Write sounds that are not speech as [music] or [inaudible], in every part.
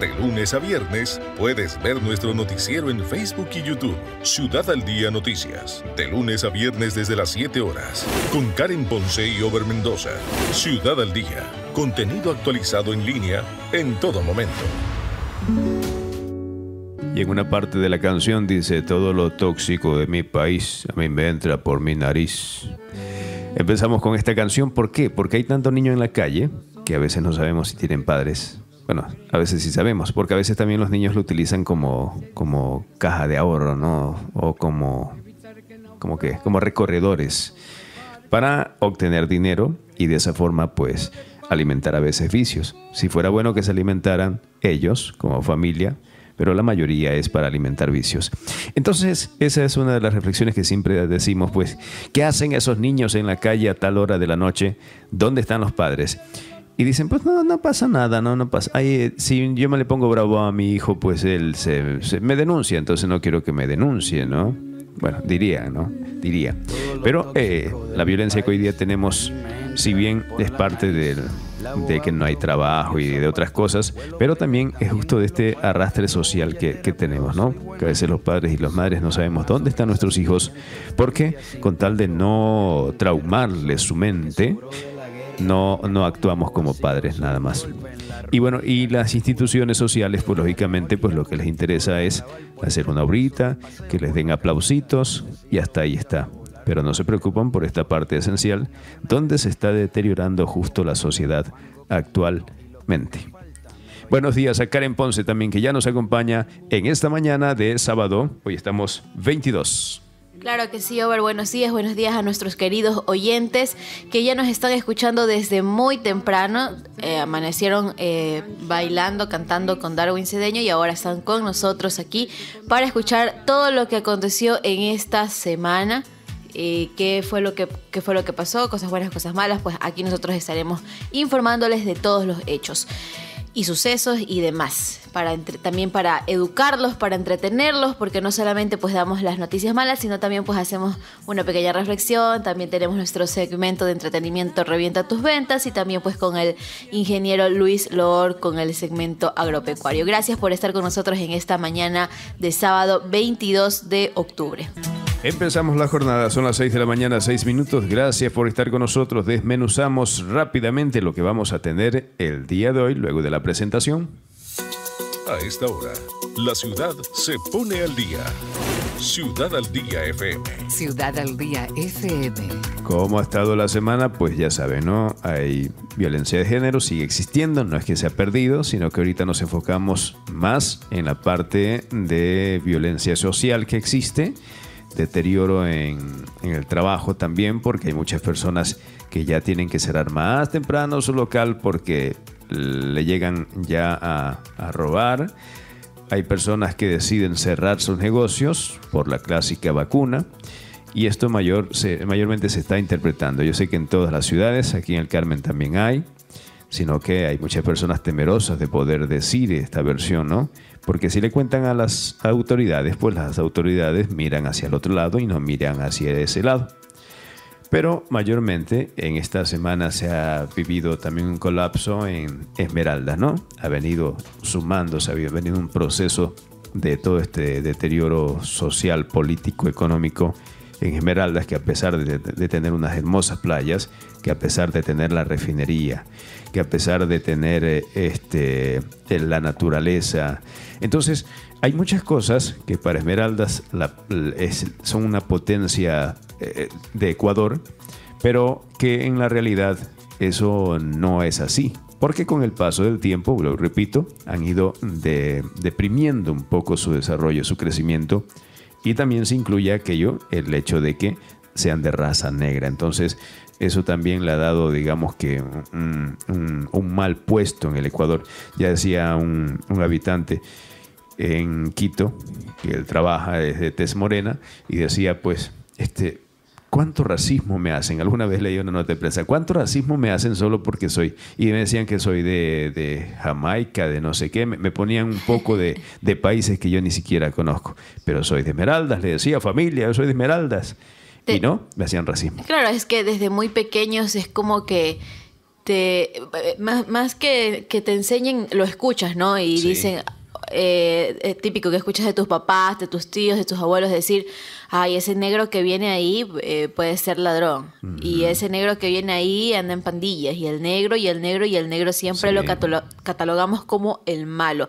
De lunes a viernes puedes ver nuestro noticiero en Facebook y YouTube. Ciudad al Día Noticias. De lunes a viernes desde las 7 horas. Con Karen Ponce y Ober Mendoza. Ciudad al Día. Contenido actualizado en línea en todo momento. Y en una parte de la canción dice, todo lo tóxico de mi país a mí me entra por mi nariz. Empezamos con esta canción, ¿por qué? Porque hay tanto niño en la calle que a veces no sabemos si tienen padres. Bueno, a veces sí sabemos, porque a veces también los niños lo utilizan como, como caja de ahorro, ¿no? O como, como, que, como recorredores para obtener dinero y de esa forma pues alimentar a veces vicios. Si fuera bueno que se alimentaran ellos como familia, pero la mayoría es para alimentar vicios. Entonces, esa es una de las reflexiones que siempre decimos, pues, ¿qué hacen esos niños en la calle a tal hora de la noche? ¿Dónde están los padres? Y dicen, pues no, no pasa nada, no, no pasa. ahí eh, si yo me le pongo bravo a mi hijo, pues él se, me denuncia, entonces no quiero que me denuncie, ¿no? Bueno, diría, ¿no? Diría. Pero eh, la violencia que hoy día tenemos, si bien es parte de que no hay trabajo y de otras cosas, pero también es justo de este arrastre social que, tenemos, ¿no? Que a veces los padres y las madres no sabemos dónde están nuestros hijos, porque con tal de no traumarles su mente, no, actuamos como padres nada más. Y bueno, y las instituciones sociales, pues lógicamente, pues lo que les interesa es hacer una obrita, que les den aplausitos y hasta ahí está. Pero no se preocupan por esta parte esencial, donde se está deteriorando justo la sociedad actualmente. Buenos días a Karen Ponce también, que ya nos acompaña en esta mañana de sábado. Hoy estamos 22. Claro que sí, Over. Buenos días, buenos días a nuestros queridos oyentes que ya nos están escuchando desde muy temprano. Eh, amanecieron eh, bailando, cantando con Darwin Cedeño y ahora están con nosotros aquí para escuchar todo lo que aconteció en esta semana. Eh, qué fue lo que qué fue lo que pasó, cosas buenas, cosas malas, pues aquí nosotros estaremos informándoles de todos los hechos y sucesos y demás, para también para educarlos, para entretenerlos, porque no solamente pues damos las noticias malas, sino también pues hacemos una pequeña reflexión, también tenemos nuestro segmento de entretenimiento Revienta tus ventas y también pues con el ingeniero Luis Loor con el segmento agropecuario. Gracias por estar con nosotros en esta mañana de sábado 22 de octubre. Empezamos la jornada, son las 6 de la mañana, 6 minutos. Gracias por estar con nosotros. Desmenuzamos rápidamente lo que vamos a tener el día de hoy, luego de la presentación. A esta hora, la ciudad se pone al día. Ciudad al Día FM. Ciudad al Día FM. ¿Cómo ha estado la semana? Pues ya saben, ¿no? Hay violencia de género, sigue existiendo, no es que se ha perdido, sino que ahorita nos enfocamos más en la parte de violencia social que existe deterioro en, el trabajo también porque hay muchas personas que ya tienen que cerrar más temprano su local porque le llegan ya a, robar. Hay personas que deciden cerrar sus negocios por la clásica vacuna y esto mayor, mayormente se está interpretando. Yo sé que en todas las ciudades, aquí en el Carmen también hay, sino que hay muchas personas temerosas de poder decir esta versión, ¿no? Porque si le cuentan a las autoridades, pues las autoridades miran hacia el otro lado y no miran hacia ese lado. Pero mayormente en esta semana se ha vivido también un colapso en Esmeraldas, ¿no? Ha venido sumando se ha venido un proceso de todo este deterioro social, político, económico en Esmeraldas, que a pesar de, tener unas hermosas playas, que a pesar de tener la refinería, que a pesar de tener eh, este, la naturaleza, entonces, hay muchas cosas que para Esmeraldas son una potencia eh, de Ecuador, pero que en la realidad eso no es así. Porque con el paso del tiempo, lo repito, han ido deprimiendo un poco su desarrollo, su crecimiento. Y también se incluye aquello, el hecho de que sean de raza negra. Entonces, eso también le ha dado, digamos que, un, mal puesto en el Ecuador. Ya decía un habitante, en Quito, que él trabaja desde Tes Morena, y decía, pues, este, ¿cuánto racismo me hacen? Alguna vez leí una nota de prensa, ¿cuánto racismo me hacen solo porque soy? Y me decían que soy de, Jamaica, de no sé qué, me, ponían un poco de, países que yo ni siquiera conozco, pero soy de Esmeraldas, le decía familia, yo soy de Esmeraldas. y no, me hacían racismo. Claro, es que desde muy pequeños es como que te, más, que, que te enseñen, lo escuchas, ¿no? Y dicen, eh, típico que escuchas de tus papás, de tus tíos, de tus abuelos, decir, ay, ese negro que viene ahí eh, puede ser ladrón. Y ese negro que viene ahí anda en pandillas. Y el negro, y el negro, y el negro siempre lo catalogamos como el malo.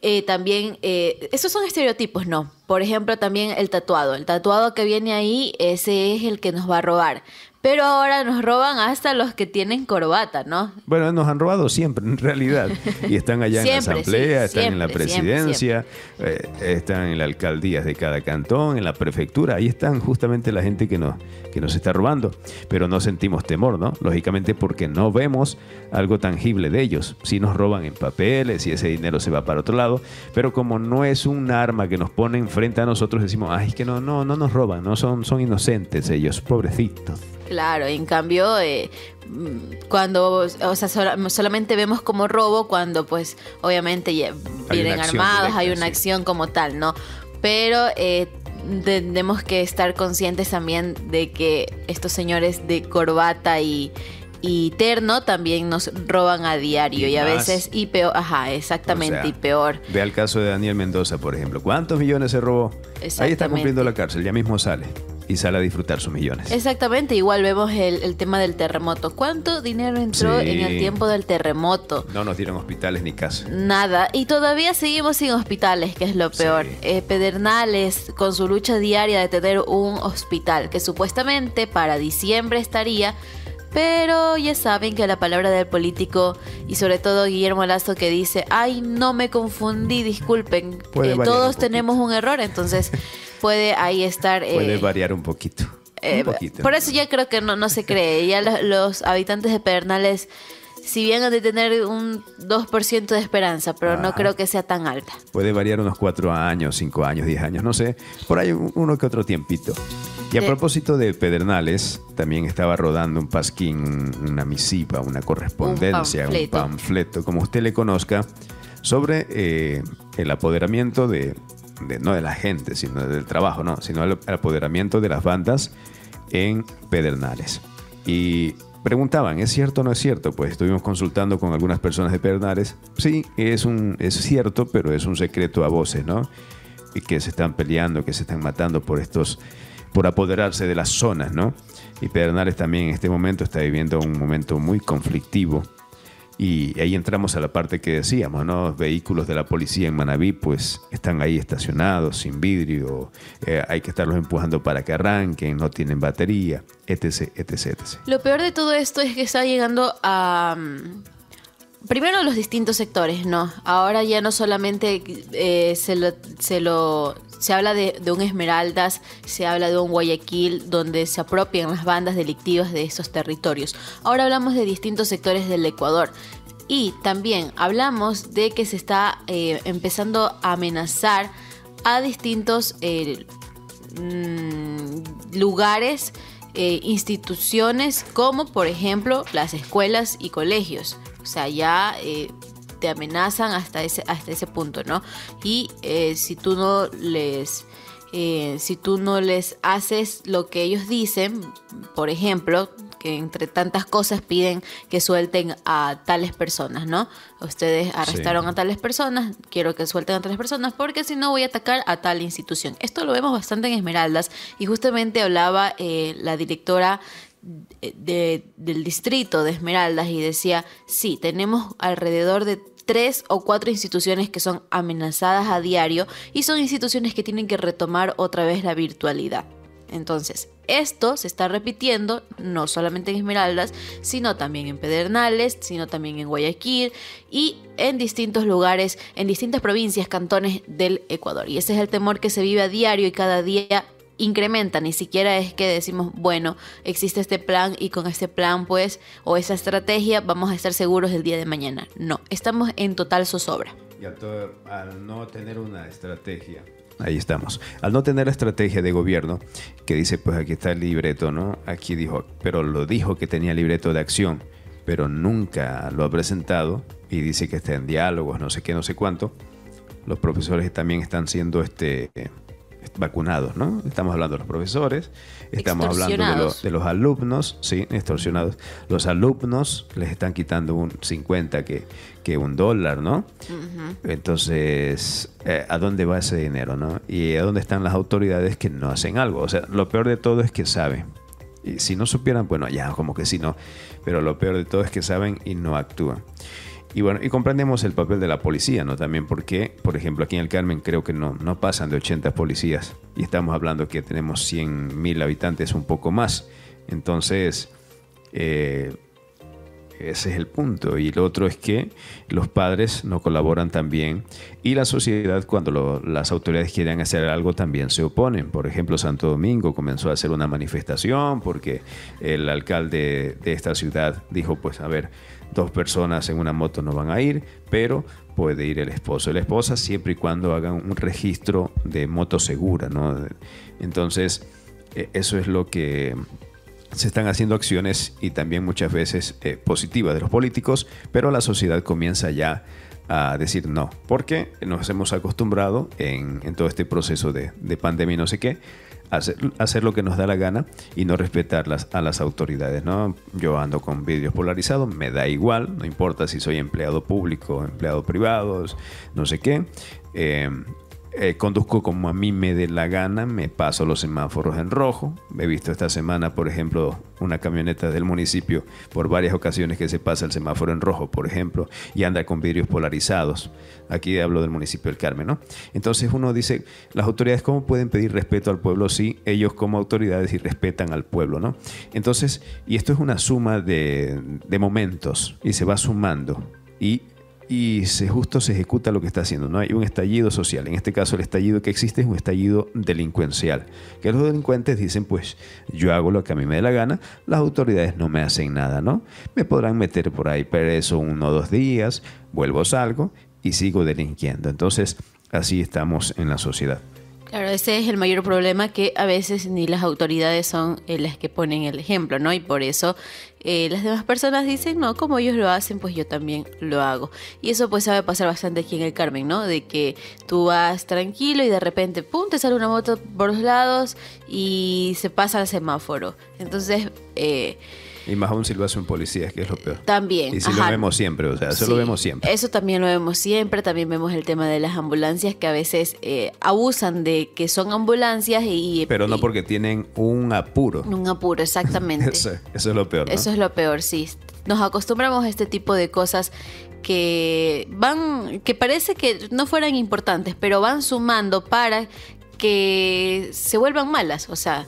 Eh, también, eh, esos son estereotipos, ¿no? Por ejemplo, también el tatuado. El tatuado que viene ahí, ese es el que nos va a robar. Pero ahora nos roban hasta los que tienen corbata, ¿no? Bueno, nos han robado siempre, en realidad. Y están allá en la asamblea, están en la presidencia, eh, están en las alcaldías de cada cantón, en la prefectura. Ahí están justamente la gente que nos, que nos está robando. Pero no sentimos temor, ¿no? Lógicamente porque no vemos algo tangible de ellos. Si nos roban en papeles, y ese dinero se va para otro lado. Pero como no es un arma que nos pone enfrente a nosotros, decimos, ay, es que no, no, no nos roban, no son, son inocentes ellos, pobrecitos. Claro, en cambio, eh, mm, cuando, o sea, solamente vemos como robo cuando, pues, obviamente vienen armados, hay una acción como tal, ¿no? Pero eh, tenemos que estar conscientes también de que estos señores de corbata y, terno también nos roban a diario y, a veces y peor, ajá, exactamente, y peor. Ve al caso de Daniel Mendoza, por ejemplo, ¿cuántos millones se robó? Ahí está cumpliendo la cárcel, ya mismo sale y sale a disfrutar sus millones. Exactamente, igual vemos el, tema del terremoto. ¿Cuánto dinero entró en el tiempo del terremoto? No nos dieron hospitales ni casa. Nada, y todavía seguimos sin hospitales, que es lo peor. Eh, Pedernales, con su lucha diaria de tener un hospital, que supuestamente para diciembre estaría pero ya saben que la palabra del político y sobre todo Guillermo Lazo que dice, ay, no me confundí, disculpen, eh, todos tenemos un error, entonces [laughs] puede ahí estar... Eh, puede variar un eh, poquito. Por eso ya creo que no, no se cree, ya los, habitantes de Pedernales si bien han de tener un 2% de esperanza, pero no ah. creo que sea tan alta. Puede variar unos 4 años, 5 años, 10 años, no sé. Por ahí uno que otro tiempito. Y a propósito de Pedernales, también estaba rodando un pasquín, una misiva, una correspondencia, un panfleto, como usted le conozca, sobre eh, el apoderamiento de, no de la gente, sino del trabajo, no, sino el apoderamiento de las bandas en Pedernales. Y preguntaban, ¿es cierto o no es cierto? Pues estuvimos consultando con algunas personas de Pedernales. Sí, es, un, es cierto, pero es un secreto a voces, ¿no? Y que se están peleando, que se están matando por estos por apoderarse de las zonas, ¿no? Y Pedernales también en este momento está viviendo un momento muy conflictivo. Y ahí entramos a la parte que decíamos, ¿no? Los vehículos de la policía en Manabí, pues están ahí estacionados, sin vidrio, eh, hay que estarlos empujando para que arranquen, no tienen batería, etc, etc, Lo peor de todo esto es que está llegando a. Mm, primero los distintos sectores, ¿no? Ahora ya no solamente eh, se, lo, se, habla de, un Esmeraldas, se habla de un Guayaquil, donde se apropian las bandas delictivas de esos territorios. Ahora hablamos de distintos sectores del Ecuador. Y también hablamos de que se está eh, empezando a amenazar a distintos eh, mm, lugares, instituciones, como por ejemplo las escuelas y colegios. O sea, ya eh, te amenazan hasta ese, hasta ese punto, ¿no? Y eh, si tú no les... Eh, si tú no les haces lo que ellos dicen, por ejemplo, que entre tantas cosas piden que suelten a tales personas, ¿no? Ustedes arrestaron a tales personas, quiero que suelten a tales personas porque si no voy a atacar a tal institución. Esto lo vemos bastante en Esmeraldas y justamente hablaba la directora eh, del distrito de Esmeraldas y decía, sí, tenemos alrededor de tres o cuatro instituciones que son amenazadas a diario y son instituciones que tienen que retomar otra vez la virtualidad. Entonces, esto se está repitiendo no solamente en Esmeraldas, sino también en Pedernales, sino también en Guayaquil y en distintos lugares, en distintas provincias, cantones del Ecuador. Y ese es el temor que se vive a diario y cada día incrementa, ni siquiera es que decimos, bueno, existe este plan y con este plan pues o esa estrategia vamos a estar seguros del día de mañana. No, estamos en total zozobra. Y al, al no tener una estrategia, ahí estamos. Al no tener la estrategia de gobierno, que dice, pues aquí está el libreto, ¿no? Aquí dijo, pero lo dijo que tenía libreto de acción, pero nunca lo ha presentado y dice que está en diálogos, no sé qué, no sé cuánto. Los profesores también están siendo este vacunados, ¿no? Estamos hablando de los profesores, estamos hablando de, los alumnos, sí, extorsionados. Los alumnos les están quitando un 50 que, que un dólar, ¿no? Entonces, eh, ¿a dónde va ese dinero, no? Y ¿a dónde están las autoridades que no hacen algo? O sea, lo peor de todo es que saben. Y si no supieran, bueno, ya, como que si no. Pero lo peor de todo es que saben y no actúan. Y bueno, y comprendemos el papel de la policía, ¿no? También porque, por ejemplo, aquí en el Carmen creo que no, pasan de 80 policías y estamos hablando que tenemos 100.000 mil habitantes, un poco más. Entonces, eh, ese es el punto. Y el otro es que los padres no colaboran también y la sociedad cuando las autoridades quieren hacer algo también se oponen. Por ejemplo, Santo Domingo comenzó a hacer una manifestación porque el alcalde de esta ciudad dijo, pues a ver, dos personas en una moto no van a ir, pero puede ir el esposo y la esposa siempre y cuando hagan un registro de moto segura. ¿no? Entonces, e, eso es lo que se están haciendo acciones y también muchas veces eh, positivas de los políticos, pero la sociedad comienza ya a decir no, porque nos hemos acostumbrado en, todo este proceso de, pandemia y no sé qué, hacer, hacer, lo que nos da la gana y no respetar a las autoridades. ¿no? Yo ando con vídeos polarizados, me da igual, no importa si soy empleado público, empleado privado, no sé qué. Eh, eh, conduzco como a mí me dé la gana, me paso los semáforos en rojo. He visto esta semana, por ejemplo, una camioneta del municipio por varias ocasiones que se pasa el semáforo en rojo, por ejemplo, y anda con vidrios polarizados. Aquí hablo del municipio del Carmen, ¿no? Entonces uno dice, las autoridades cómo pueden pedir respeto al pueblo si ellos como autoridades y respetan al pueblo, ¿no? Entonces, y esto es una suma de, de momentos y se va sumando y y se, justo se ejecuta lo que está haciendo. No hay un estallido social. En este caso, el estallido que existe es un estallido delincuencial. Que los delincuentes dicen, pues yo hago lo que a mí me dé la gana, las autoridades no me hacen nada, ¿no? Me podrán meter por ahí eso uno o dos días, vuelvo, salgo y sigo delinquiendo. Entonces, así estamos en la sociedad. Claro, ese es el mayor problema que a veces ni las autoridades son eh, las que ponen el ejemplo, ¿no? Y por eso eh, las demás personas dicen, no, como ellos lo hacen, pues yo también lo hago. Y eso pues sabe pasar bastante aquí en el Carmen, ¿no? De que tú vas tranquilo y de repente, pum, te sale una moto por los lados y se pasa al semáforo. Entonces, eh, y más aún si lo hace un policía, que es lo peor. También. Y si lo vemos siempre, o sea, eso lo vemos siempre. Eso también lo vemos siempre. También vemos el tema de las ambulancias que a veces eh, abusan de que son ambulancias y. Pero no porque tienen un apuro. Un apuro, exactamente. [laughs] eso, eso, es lo peor. Eso es lo peor, sí. Nos acostumbramos a este tipo de cosas que van, que parece que no fueran importantes, pero van sumando para que se vuelvan malas. O sea,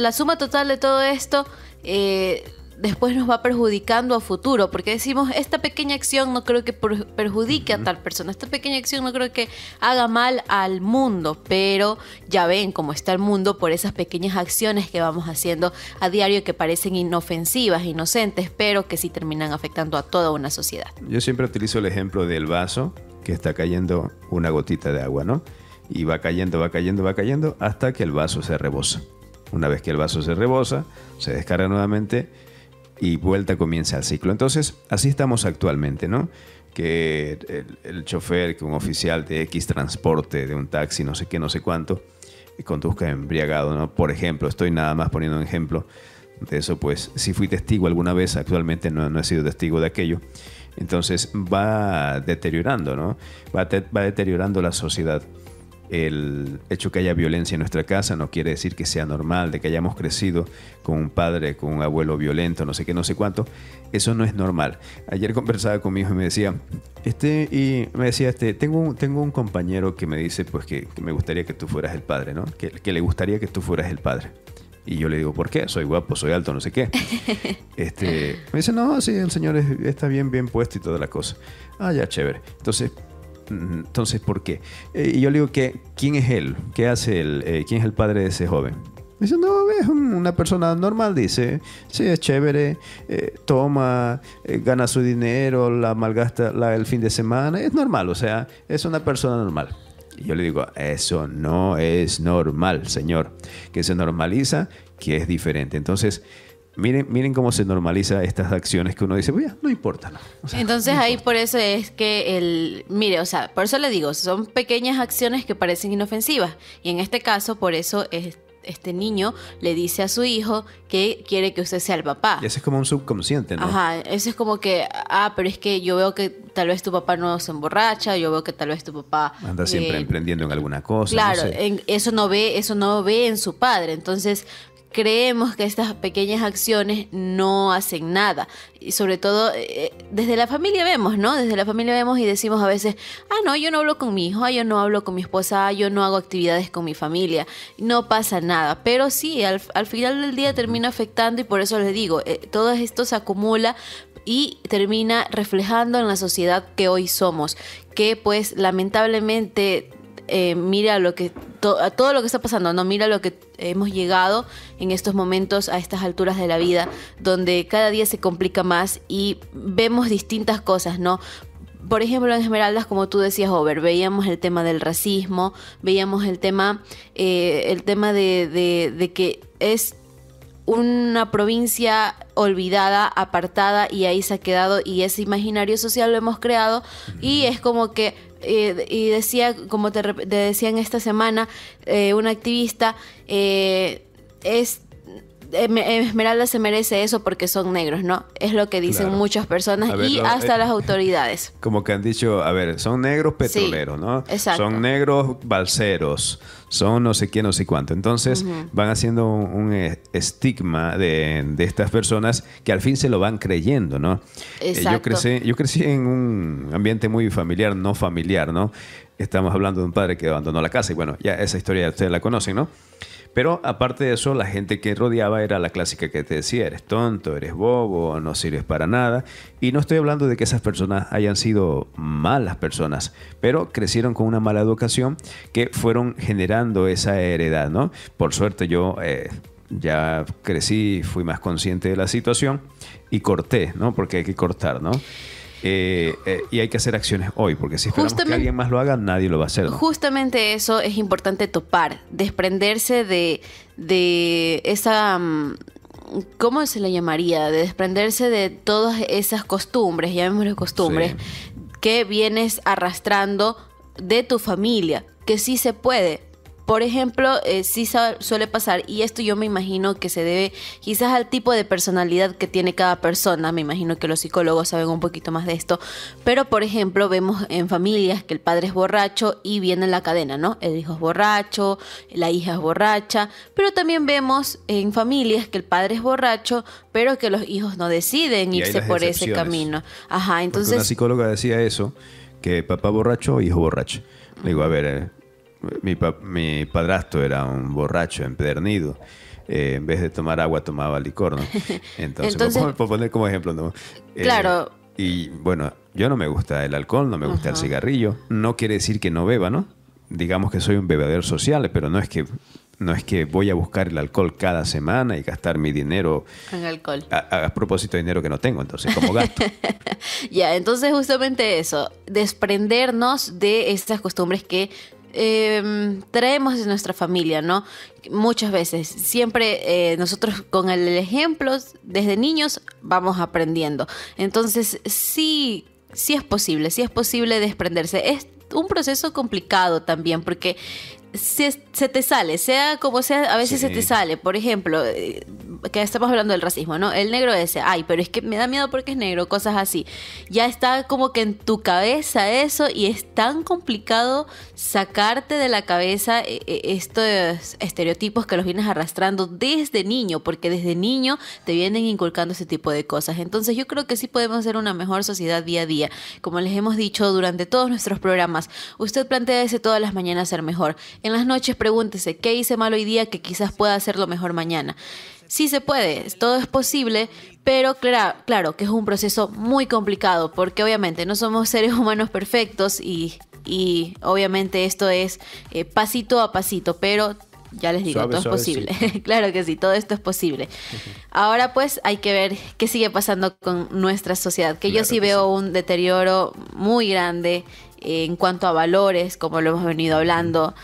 la suma total de todo esto eh, después nos va perjudicando a futuro, porque decimos, esta pequeña acción no creo que perjudique a tal persona, esta pequeña acción no creo que haga mal al mundo, pero ya ven cómo está el mundo por esas pequeñas acciones que vamos haciendo a diario que parecen inofensivas, inocentes, pero que sí terminan afectando a toda una sociedad. Yo siempre utilizo el ejemplo del vaso que está cayendo una gotita de agua, ¿no? Y va cayendo, va cayendo, va cayendo hasta que el vaso se rebosa. Una vez que el vaso se rebosa, se descarga nuevamente y vuelta comienza el ciclo. Entonces, así estamos actualmente, ¿no? Que el, chofer, que un oficial de X transporte, de un taxi, no sé qué, no sé cuánto, eh, conduzca embriagado, ¿no? Por ejemplo, estoy nada más poniendo un ejemplo de eso, pues si fui testigo alguna vez, actualmente no, he sido testigo de aquello. Entonces va deteriorando, ¿no? Va, va deteriorando la sociedad el hecho que haya violencia en nuestra casa no quiere decir que sea normal, de que hayamos crecido con un padre, con un abuelo violento, no sé qué, no sé cuánto. Eso no es normal. Ayer conversaba con mi hijo y me decía, este, y me decía, este, tengo un, tengo un compañero que me dice, pues que, me gustaría que tú fueras el padre, ¿no? Que, le gustaría que tú fueras el padre. Y yo le digo, ¿por qué? Soy guapo, soy alto, no sé qué. [laughs] Este, me dice, no, sí, el señor está bien, bien puesto y toda la cosa. Ah, ya, chévere. Entonces, entonces, ¿por qué? Eh, y yo le digo que, ¿quién es él? ¿Qué hace él? Eh, ¿Quién es el padre de ese joven? Dice, no, es una persona normal, dice. Sí, es chévere, eh, toma, gana su dinero, la malgasta el fin de semana. Es normal, o sea, es una persona normal. Y yo le digo, eso no es normal, señor. Que se normaliza, que es diferente. Entonces, Miren, cómo se normaliza estas acciones que uno dice, pues no importa. Entonces ahí por eso es que el, mire, o sea, por eso le digo, son pequeñas acciones que parecen inofensivas. Y en este caso, por eso este niño le dice a su hijo que quiere que usted sea el papá. Y eso es como un subconsciente, ¿no? Ajá, eso es como que, ah, pero es que yo veo que tal vez tu papá no se emborracha, yo veo que tal vez tu papá... Anda siempre eh, emprendiendo en alguna cosa. Claro, eso, no ve, eso no ve en su padre. Entonces, creemos que estas pequeñas acciones no hacen nada. Y sobre todo, eh, desde la familia vemos, ¿no? Desde la familia vemos y decimos a veces, ah, no, yo no hablo con mi hijo, ah, yo no hablo con mi esposa, ah, yo no hago actividades con mi familia, no pasa nada. Pero sí, al, final del día termina afectando y por eso les digo, eh, todo esto se acumula y termina reflejando en la sociedad que hoy somos, que pues lamentablemente eh, mira lo que todo lo que está pasando, no mira lo que hemos llegado en estos momentos a estas alturas de la vida, donde cada día se complica más y vemos distintas cosas, ¿no? por ejemplo, en Esmeraldas, como tú decías, Over, veíamos el tema del racismo, veíamos el tema, eh, el tema de, de, que es una provincia olvidada, apartada, y ahí se ha quedado, y ese imaginario social lo hemos creado, y es como que eh, y decía, como te, decía en esta semana, eh, un activista, eh, es... Em, Esmeralda se merece eso porque son negros, ¿no? Es lo que dicen muchas personas y hasta eh, las autoridades. [laughs] Como que han dicho, a ver, son negros petroleros, ¿no? Son negros balseros, son no sé quién no sé cuánto. Entonces van haciendo un, eh, estigma de, estas personas que al fin se lo van creyendo, ¿no? Eh, yo, crecí, yo crecí en un ambiente muy familiar, no familiar, ¿no? Estamos hablando de un padre que abandonó la casa y bueno, ya esa historia ustedes la conocen, ¿no? Pero aparte de eso, la gente que rodeaba era la clásica que te decía, eres tonto, eres bobo, no sirves para nada. Y no estoy hablando de que esas personas hayan sido malas personas, pero crecieron con una mala educación que fueron generando esa heredad, ¿no? Por suerte yo... Eh, ya crecí, fui más consciente de la situación y corté, ¿no? Porque hay que cortar, ¿no? Eh, eh, y hay que hacer acciones hoy, porque si esperamos que alguien más lo haga, nadie lo va a hacer. Justamente eso es importante topar, desprenderse de, de esa... Mm, ¿Cómo se le llamaría? De desprenderse de todas esas costumbres, llamémosle costumbres, que vienes arrastrando de tu familia, que sí se puede, por ejemplo, eh, sí suele pasar, y esto yo me imagino que se debe quizás al tipo de personalidad que tiene cada persona, me imagino que los psicólogos saben un poquito más de esto, pero por ejemplo vemos en familias que el padre es borracho y viene en la cadena, ¿no? El hijo es borracho, la hija es borracha, pero también vemos en familias que el padre es borracho, pero que los hijos no deciden irse por ese camino. Ajá, entonces... Porque una psicóloga decía eso, que papá borracho, hijo borracho. Digo, a ver... Eh, mi, mi padrastro era un borracho empedernido. Eh, en vez de tomar agua tomaba licor, [laughs] Entonces, por, poner como ejemplo, ¿no? Eh, claro. Y bueno, yo no me gusta el alcohol, no me gusta el cigarrillo. No quiere decir que no beba, ¿no? Digamos que soy un bebedor social, pero no es que no es que voy a buscar el alcohol cada semana y gastar mi dinero en alcohol. A, propósito de dinero que no tengo, entonces, como gasto? [laughs] ya, entonces justamente eso, desprendernos de estas costumbres que Em, traemos de nuestra familia, ¿no? Muchas veces, siempre eh, nosotros con el ejemplo, desde niños vamos aprendiendo. Entonces, sí, sí es posible, sí es posible desprenderse. Es un proceso complicado también, porque se, te sale, sea como sea, a veces se te sale. Por ejemplo, eh, que estamos hablando del racismo, ¿no? El negro dice ay, pero es que me da miedo porque es negro, cosas así. Ya está como que en tu cabeza eso y es tan complicado sacarte de la cabeza eh, eh, estos estereotipos que los vienes arrastrando desde niño, porque desde niño te vienen inculcando ese tipo de cosas. Entonces yo creo que sí podemos ser una mejor sociedad día a día. Como les hemos dicho durante todos nuestros programas, usted plantea ese todas las mañanas ser mejor. En las noches pregúntese, ¿qué hice mal hoy día que quizás pueda hacerlo mejor mañana? Sí se puede, todo es posible, pero claro que es un proceso muy complicado porque obviamente no somos [laughs] seres humanos perfectos y, obviamente esto es eh, pasito a pasito, pero ya les digo, todo es posible. [laughs] claro que sí, todo esto es posible. Ahora pues hay que ver qué sigue pasando con nuestra sociedad, que yo sí veo un deterioro muy grande eh, en cuanto a valores, como lo hemos venido hablando.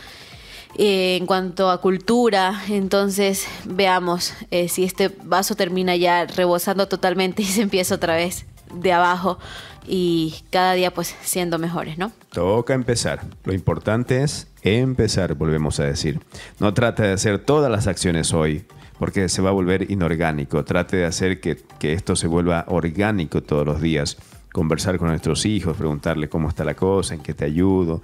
Eh, en cuanto a cultura. Entonces veamos eh, si este vaso termina ya rebosando totalmente [laughs] y se empieza otra vez de abajo y cada día pues siendo mejores, ¿no? Toca empezar. Lo importante es empezar, volvemos a decir. No trate de hacer todas las acciones hoy porque se va a volver inorgánico. Trate de hacer que, que esto se vuelva orgánico todos los días conversar con nuestros hijos, preguntarle cómo está la cosa, en qué te ayudo,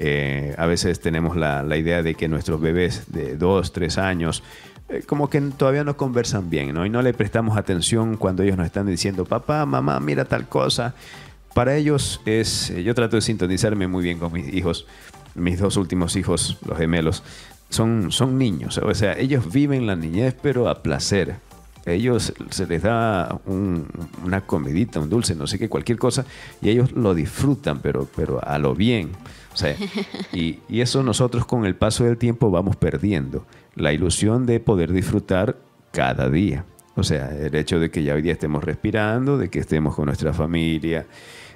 eh, a veces tenemos la, idea de que nuestros bebés de 2, 3 años eh, como que todavía no conversan bien, ¿no? Y no le prestamos atención cuando ellos nos están diciendo, papá, mamá, mira tal cosa. Para ellos es, eh, yo trato de sintonizarme muy bien con mis hijos, mis dos últimos hijos, los gemelos, son, son niños, o sea, ellos viven la niñez pero a placer, ellos se les da una comidita, un dulce, no sé qué, cualquier cosa, y ellos lo disfrutan, pero, pero a lo bien y, eso nosotros con el paso del tiempo vamos perdiendo, la ilusión de poder disfrutar cada día. O sea, el hecho de que ya hoy día estemos respirando, de que estemos con nuestra familia,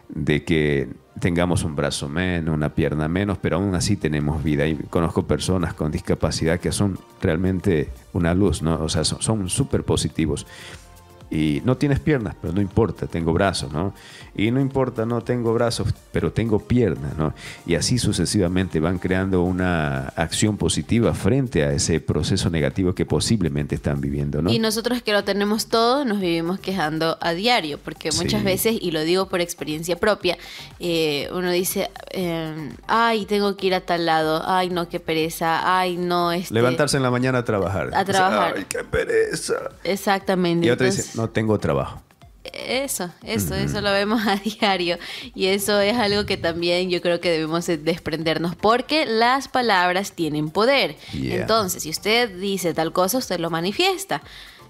de que tengamos un brazo menos, una pierna menos, pero aún así tenemos vida. Y conozco personas con discapacidad que son realmente una luz, ¿no? O sea, son súper positivos y no tienes piernas, pero no importa, tengo brazos, ¿no? Y no importa, no tengo brazos, pero tengo piernas, ¿no? Y así sucesivamente van creando una acción positiva frente a ese proceso negativo que posiblemente están viviendo, ¿no? Y nosotros que lo tenemos todo, nos vivimos quejando a diario, porque muchas veces, y lo digo por experiencia propia, eh, uno dice, em, ay, tengo que ir a tal lado, ay, no, qué pereza, ay, no, es este". Levantarse en la mañana a trabajar. A trabajar. Ay, qué pereza. Exactamente. Y otra dice, no, no tengo trabajo. Eso, eso, eso mm. lo vemos [laughs] a diario y eso es algo que también yo creo que debemos desprendernos porque las palabras tienen poder. Entonces, si usted dice tal cosa, usted lo manifiesta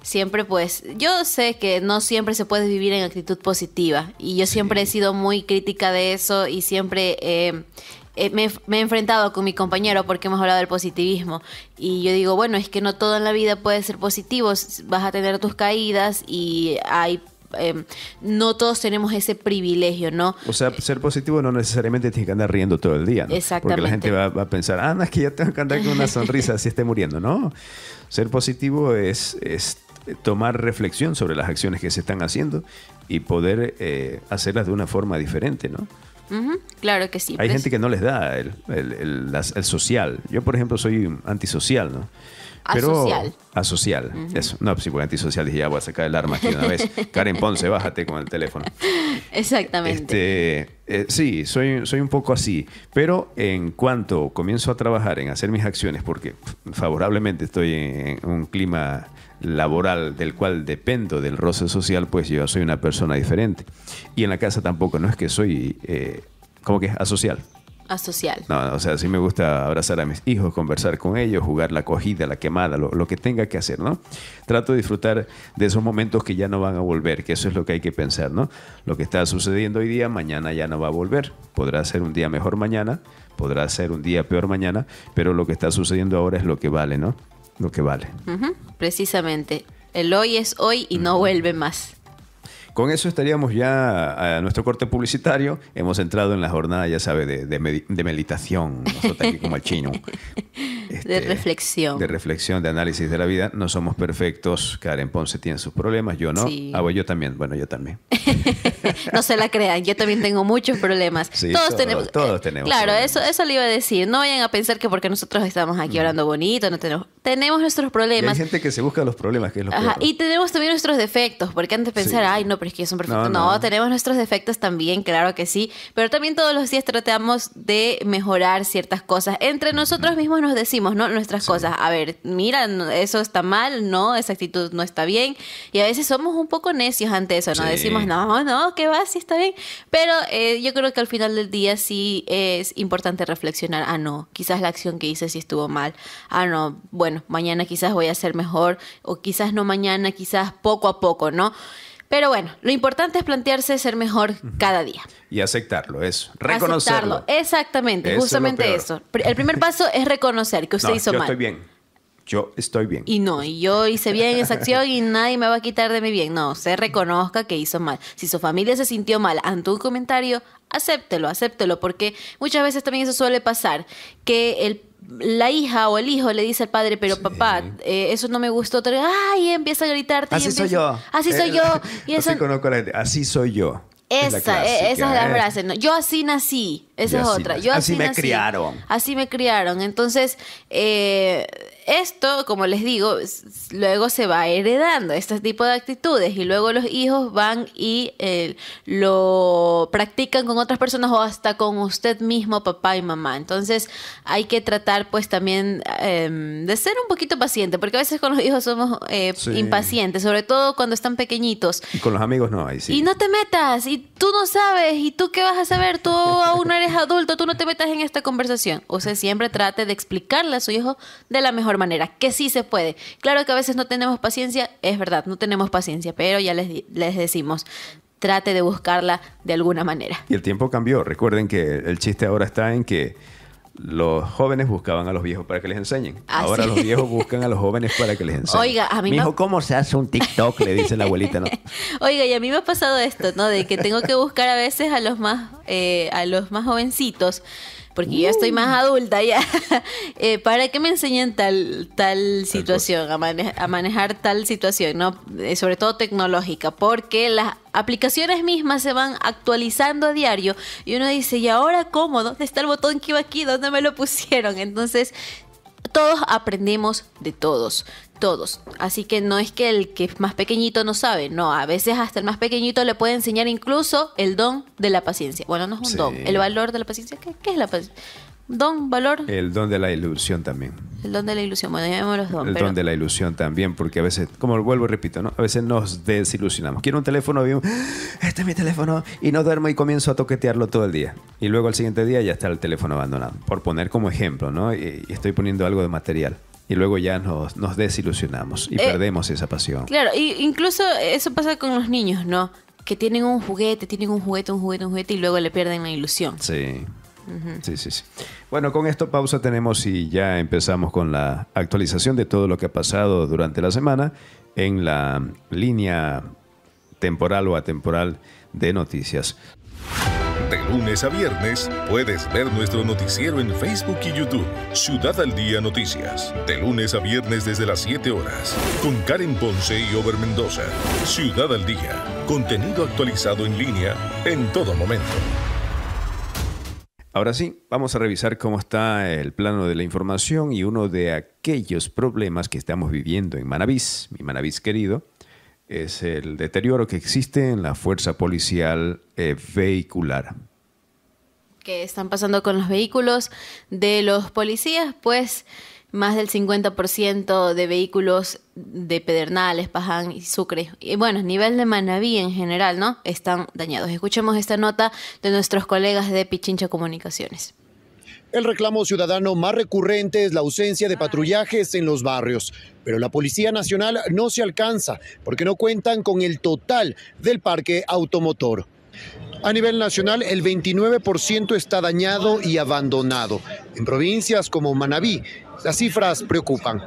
siempre pues yo sé que no siempre se puede vivir en actitud positiva y yo siempre he sido muy crítica de eso y siempre he eh, eh, me, he enfrentado con mi compañero porque hemos hablado del positivismo y yo digo, bueno, es que no todo en la vida puede ser positivo, vas a tener tus caídas y hay... Em, no todos tenemos ese privilegio, ¿no? O sea, ser positivo no necesariamente tienes que andar riendo todo el día, Porque la gente va, a pensar, ah, no, es que ya tengo que andar con una sonrisa si esté muriendo, ¿no? Ser positivo es, tomar reflexión sobre las acciones que se están haciendo y poder eh, hacerlas de una forma diferente, ¿no? Claro que sí. Hay pues. gente que no les da el, social. Yo, por ejemplo, soy antisocial, ¿no? Pero, asocial. Asocial, eso. No, sí, porque antisocial dije, ya voy a sacar el arma aquí una vez. [laughs] Karen Ponce, bájate con el teléfono. Exactamente. Este, eh, sí, soy, soy un poco así. Pero en cuanto comienzo a trabajar en hacer mis acciones, porque favorablemente estoy en un clima laboral del cual dependo del roce social, pues yo soy una persona diferente. Y en la casa tampoco, no es que soy, eh, como que es asocial. Asocial. No, no, o sea, sí me gusta abrazar a mis hijos, conversar con ellos, jugar la acogida, la quemada, lo, que tenga que hacer, ¿no? Trato de disfrutar de esos momentos que ya no van a volver, que eso es lo que hay que pensar, ¿no? Lo que está sucediendo hoy día, mañana ya no va a volver. Podrá ser un día mejor mañana, podrá ser un día peor mañana, pero lo que está sucediendo ahora es lo que vale, ¿no? lo que vale. Precisamente. El hoy es hoy y no vuelve más. Con eso estaríamos ya a nuestro corte publicitario. Hemos entrado en la jornada, ya sabe, de, meditación, nosotros aquí como el chino. [laughs] Este, de reflexión. De reflexión, de análisis de la vida. No somos perfectos. Karen Ponce tiene sus problemas, yo no. hago Ah, yo también. Bueno, yo también. [laughs] no se la crean, yo también tengo muchos problemas. todos, tenemos. Todos eh, Claro, eso, eso le iba a decir. No vayan a pensar que porque nosotros estamos aquí hablando bonito, no tenemos tenemos nuestros problemas. hay gente que se busca los problemas, que es lo Ajá, Y tenemos también nuestros defectos, porque antes pensar, ay, no, pero es que son perfectos. No, no. tenemos nuestros defectos también, claro que sí. Pero también todos los días tratamos de mejorar ciertas cosas. Entre nosotros mismos nos decimos, ¿no? Nuestras cosas. A ver, mira, eso está mal, no, esa actitud no está bien. Y a veces somos un poco necios ante eso, ¿no? Decimos, no, no, ¿qué va, sí está bien. Pero eh, yo creo que al final del día sí es importante reflexionar, ah, no, quizás la acción que hice sí estuvo mal. Ah, no, bueno mañana quizás voy a ser mejor o quizás no mañana, quizás poco a poco, ¿no? Pero bueno, lo importante es plantearse ser mejor cada día. Y aceptarlo, eso. Reconocerlo. Exactamente, justamente eso. El primer paso es reconocer que usted hizo hizo yo Estoy bien. Yo estoy bien. Y no, y yo hice bien esa [laughs] acción y nadie me va a quitar de mi bien. No, se reconozca que hizo mal. Si su familia se sintió mal ante un comentario, acéptelo, acéptelo, porque muchas veces también eso suele pasar, que el la hija o el hijo le dice al padre, pero papá, eh, eso no me gustó. Ay, empieza a gritarte. Eh, eh, así soy yo. Así soy yo. Y eso... Así Así soy yo. Esa, es la frase. Yo así nací. Esa es otra. Yo así, me criaron. Así me criaron. Entonces, esto, como les digo, luego se va heredando, este tipo de actitudes, y luego los hijos van y eh, lo practican con otras personas o hasta con usted mismo, papá y mamá. Entonces hay que tratar pues también em, de ser un poquito paciente, porque a veces con los hijos somos eh, impacientes, sobre todo cuando están pequeñitos. Y con los amigos no, hay sí. Y no te metas, y tú no sabes, y tú qué vas a saber, tú aún no eres adulto, tú no te metas en esta conversación. O sea, siempre trate de explicarle a su hijo de la mejor manera, que sí se puede. Claro que a veces no tenemos paciencia, es verdad, no tenemos paciencia, pero ya les, les decimos, trate de buscarla de alguna manera. Y el tiempo cambió. Recuerden que el chiste ahora está en que los jóvenes buscaban a los viejos para que les enseñen. Ah, ahora los viejos buscan a los jóvenes para que les [laughs] enseñen. Oiga, a mí me me... ¿cómo se hace un TikTok? Le dice la abuelita, ¿no? [laughs] Oiga, y a mí me ha pasado esto, ¿no? De que tengo que buscar a veces a los más, eh, a los más jovencitos porque yo estoy más uh. adulta ya, [laughs] eh, para que me enseñen tal, tal situación, a, manejar tal situación, ¿no? Eh, sobre todo tecnológica, porque las aplicaciones mismas se van actualizando a diario y uno dice, ¿y ahora cómo? ¿Dónde está el botón que iba aquí? ¿Dónde me lo pusieron? Entonces, todos aprendemos de todos todos. Así que no es que el que es más pequeñito no sabe, no, a veces hasta el más pequeñito le puede enseñar incluso el don de la paciencia. Bueno, no es un don, el valor de la paciencia. ¿Qué, es la paciencia? Don, valor. El don de la ilusión también. El don de la ilusión, bueno, los don. El don de la ilusión también, porque a veces, como vuelvo y repito, ¿no? a veces nos desilusionamos. Quiero un teléfono, bien, ah, este es mi teléfono, y no duermo y comienzo a toquetearlo todo el día. Y luego al siguiente día ya está el teléfono abandonado, por poner como ejemplo, ¿no? Y estoy poniendo algo de material y luego ya nos, nos desilusionamos y eh, perdemos esa pasión. Claro, y incluso eso pasa con los niños, ¿no? Que tienen un juguete, tienen un juguete, un juguete, un juguete y luego le pierden la ilusión. Sí. Sí, sí, sí. Bueno, con esto pausa tenemos y ya empezamos con la actualización de todo lo que ha pasado durante la semana en la línea temporal o atemporal de noticias. De lunes a viernes puedes ver nuestro noticiero en Facebook y YouTube. Ciudad al Día Noticias. De lunes a viernes desde las 7 horas. Con Karen Ponce y Ober Mendoza. Ciudad al Día. Contenido actualizado en línea en todo momento. Ahora sí, vamos a revisar cómo está el plano de la información y uno de aquellos problemas que estamos viviendo en Manabís, mi Manabís querido, es el deterioro que existe en la fuerza policial eh, vehicular. ¿Qué están pasando con los vehículos de los policías? Pues más del 50% de vehículos de Pedernales, Paján y Sucre, y bueno, a nivel de manabí en general, ¿no? Están dañados. Escuchemos esta nota de nuestros colegas de Pichincha Comunicaciones. El reclamo ciudadano más recurrente es la ausencia de patrullajes en los barrios, pero la Policía Nacional no se alcanza porque no cuentan con el total del parque automotor. A nivel nacional, el 29% está dañado y abandonado. En provincias como Manabí, las cifras preocupan.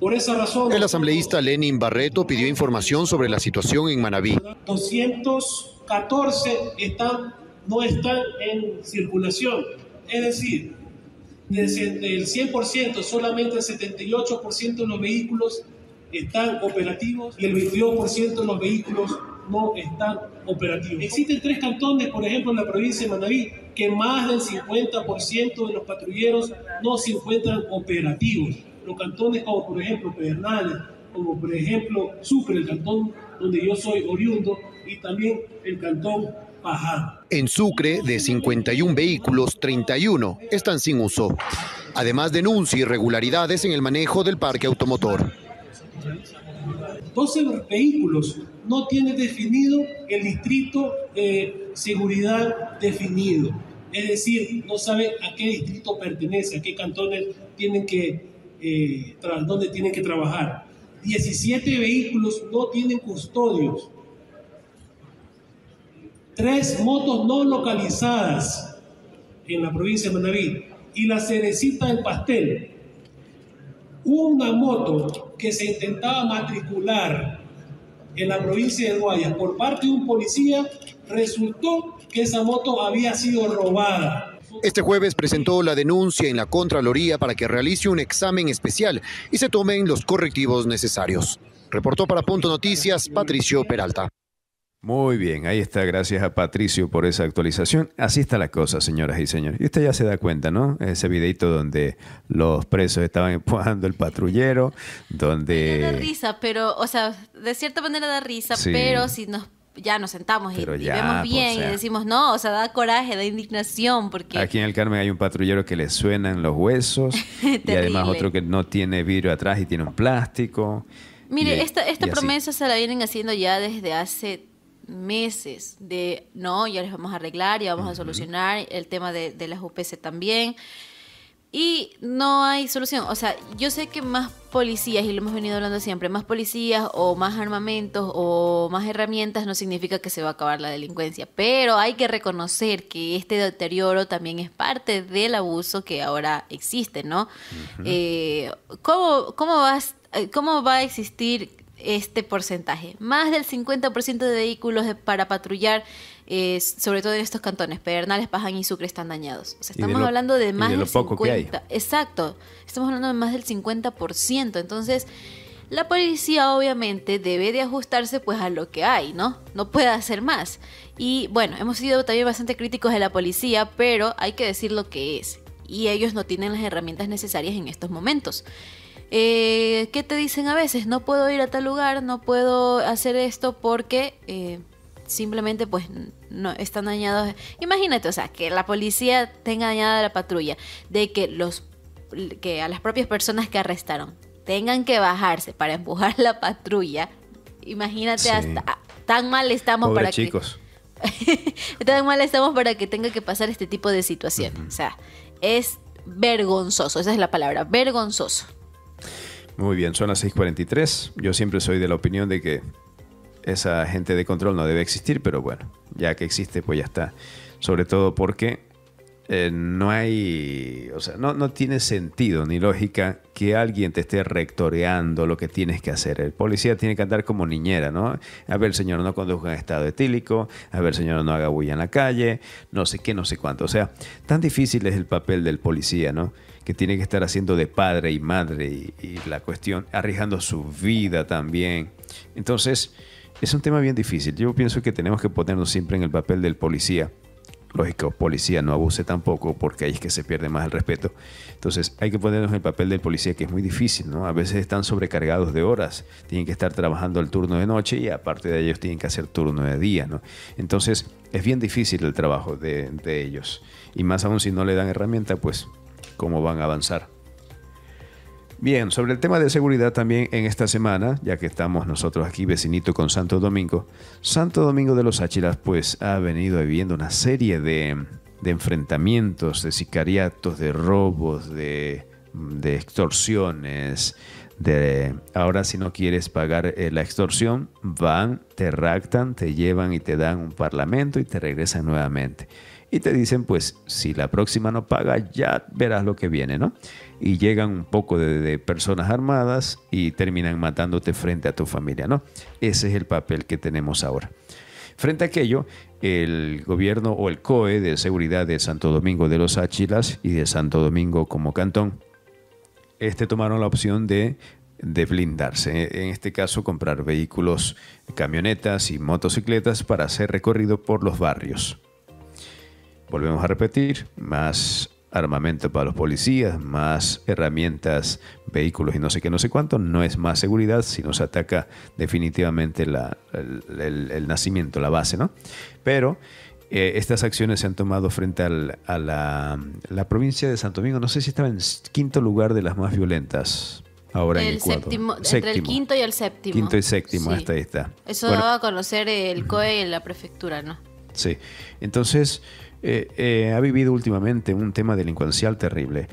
Por esa razón, el asambleísta Lenin Barreto pidió información sobre la situación en Manabí. 214 están, no están en circulación, es decir, del 100%, solamente el 78% de los vehículos están operativos y el 22% de los vehículos no están operativos. Existen tres cantones, por ejemplo, en la provincia de Manaví, que más del 50% de los patrulleros no se encuentran operativos. Los cantones como, por ejemplo, Pedernales, como, por ejemplo, Sucre, el cantón donde yo soy oriundo, y también el cantón en Sucre, de 51 vehículos, 31 están sin uso. Además denuncia irregularidades en el manejo del parque automotor. 12 vehículos no tiene definido el distrito de seguridad definido. Es decir, no sabe a qué distrito pertenece, a qué cantones tienen que, eh, dónde tienen que trabajar. 17 vehículos no tienen custodios tres motos no localizadas en la provincia de Manaví y la cerecita del pastel, una moto que se intentaba matricular en la provincia de Guaya por parte de un policía, resultó que esa moto había sido robada. Este jueves presentó la denuncia en la Contraloría para que realice un examen especial y se tomen los correctivos necesarios. Reportó para Punto Noticias Patricio Peralta. Muy bien, ahí está. Gracias a Patricio por esa actualización. Así está la cosa, señoras y señores. Y usted ya se da cuenta, ¿no? Ese videito donde los presos estaban [laughs] empujando el patrullero, donde... Da risa, pero, o sea, de cierta manera da risa, pero si nos ya nos sentamos y, vemos pues, bien y decimos, no, o sea, da coraje, da indignación porque... Aquí en el Carmen hay un patrullero que le suenan los huesos [laughs] y además otro que no tiene vidrio atrás y tiene un plástico. Mire, esta, esta promesa se la vienen haciendo ya desde hace meses de, no, ya les vamos a arreglar, y vamos a solucionar el tema de, las UPC también. Y no hay solución. O sea, yo sé que más policías, y lo hemos venido hablando siempre, más policías o más armamentos o más herramientas no significa que se va a acabar la delincuencia. Pero hay que reconocer que este deterioro también es parte del abuso que ahora existe, ¿no? Eh, ¿cómo, eh, ¿Cómo va a existir este porcentaje. Más del 50% de vehículos para patrullar, eh, sobre todo en estos cantones, Pedernales, Paján y Sucre, están dañados. estamos hablando de más del 50%. Exacto, estamos hablando de más del 50%. Entonces, la policía obviamente debe de ajustarse pues a lo que hay, ¿no? No puede hacer más. Y bueno, hemos sido también bastante críticos de la policía, pero hay que decir lo que es. Y ellos no tienen las herramientas necesarias en estos momentos eh, ¿qué te dicen a veces? No puedo ir a tal lugar, no puedo hacer esto porque eh, simplemente pues están dañados. Imagínate, o sea, que la policía tenga dañada la patrulla, de que los que a las propias personas que arrestaron tengan que bajarse para empujar la patrulla. Imagínate hasta ah, tan mal estamos para que [laughs] tan mal estamos para que tenga que pasar este tipo de situaciones. O sea, es vergonzoso, esa es la palabra, vergonzoso. Muy bien, son las 6.43. Yo siempre soy de la opinión de que esa gente de control no debe existir, pero bueno, ya que existe, pues ya está. Sobre todo porque eh, no hay, o sea, no, no, tiene sentido ni lógica que alguien te esté rectoreando lo que tienes que hacer. El policía tiene que andar como niñera, ¿no? A ver, señor, no conduzca en estado etílico, a ver, señor, no haga bulla en la calle, no sé qué, no sé cuánto. O sea, tan difícil es el papel del policía, ¿no? que tiene que estar haciendo de padre y madre y, la cuestión, arriesgando su vida también. Entonces, es un tema bien difícil. Yo pienso que tenemos que ponernos siempre en el papel del policía. Lógico, policía no abuse tampoco porque ahí es que se pierde más el respeto. Entonces hay que ponernos en el papel del policía que es muy difícil, ¿no? A veces están sobrecargados de horas, tienen que estar trabajando el turno de noche y aparte de ellos tienen que hacer turno de día, ¿no? Entonces es bien difícil el trabajo de, de ellos. Y más aún si no le dan herramienta, pues cómo van a avanzar. Bien, sobre el tema de seguridad también en esta semana, ya que estamos nosotros aquí vecinito con Santo Domingo, Santo Domingo de los Áchilas pues ha venido viviendo una serie de, enfrentamientos, de sicariatos, de robos, de, extorsiones, de ahora si no quieres pagar eh, la extorsión, van, te raptan, te llevan y te dan un parlamento y te regresan nuevamente y te dicen, pues si la próxima no paga, ya verás lo que viene, ¿no? Y llegan un poco de, personas armadas y terminan matándote frente a tu familia, ¿no? Ese es el papel que tenemos ahora. Frente a aquello, el gobierno o el COE de seguridad de Santo Domingo de los Áchilas y de Santo Domingo como cantón, este tomaron la opción de de blindarse, en este caso comprar vehículos, camionetas y motocicletas para hacer recorrido por los barrios. Volvemos a repetir, más armamento para los policías, más herramientas, vehículos y no sé qué, no sé cuánto, no es más seguridad, sino se ataca definitivamente el, nacimiento, la base, ¿no? Pero eh, estas acciones se han tomado frente a la, provincia de Santo Domingo, no sé si estaba en quinto lugar de las más violentas. Ahora el en Séptimo, entre el quinto y el séptimo. Quinto y séptimo, ahí está. Eso lo va a conocer el COE en la prefectura, ¿no? Sí, entonces eh, eh, ha vivido últimamente un tema delincuencial terrible.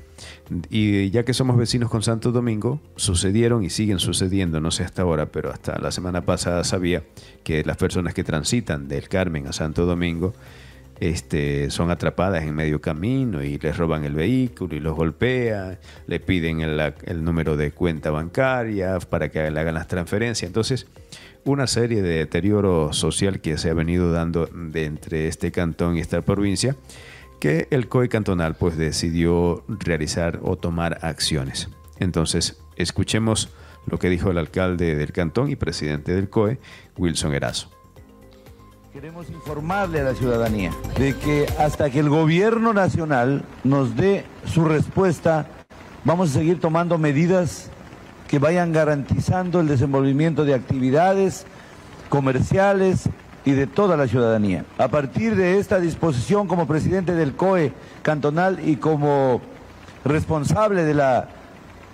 Y ya que somos vecinos con Santo Domingo, sucedieron y siguen sucediendo, no sé hasta ahora, pero hasta la semana pasada sabía que las personas que transitan del Carmen a Santo Domingo este, son atrapadas en medio camino y les roban el vehículo y los golpean, le piden el, el número de cuenta bancaria para que le hagan las transferencias. Entonces, una serie de deterioro social que se ha venido dando de entre este cantón y esta provincia, que el COE cantonal pues decidió realizar o tomar acciones. Entonces, escuchemos lo que dijo el alcalde del cantón y presidente del COE, Wilson Erazo. Queremos informarle a la ciudadanía de que hasta que el gobierno nacional nos dé su respuesta, vamos a seguir tomando medidas que vayan garantizando el desenvolvimiento de actividades comerciales y de toda la ciudadanía. A partir de esta disposición, como presidente del COE cantonal y como responsable de la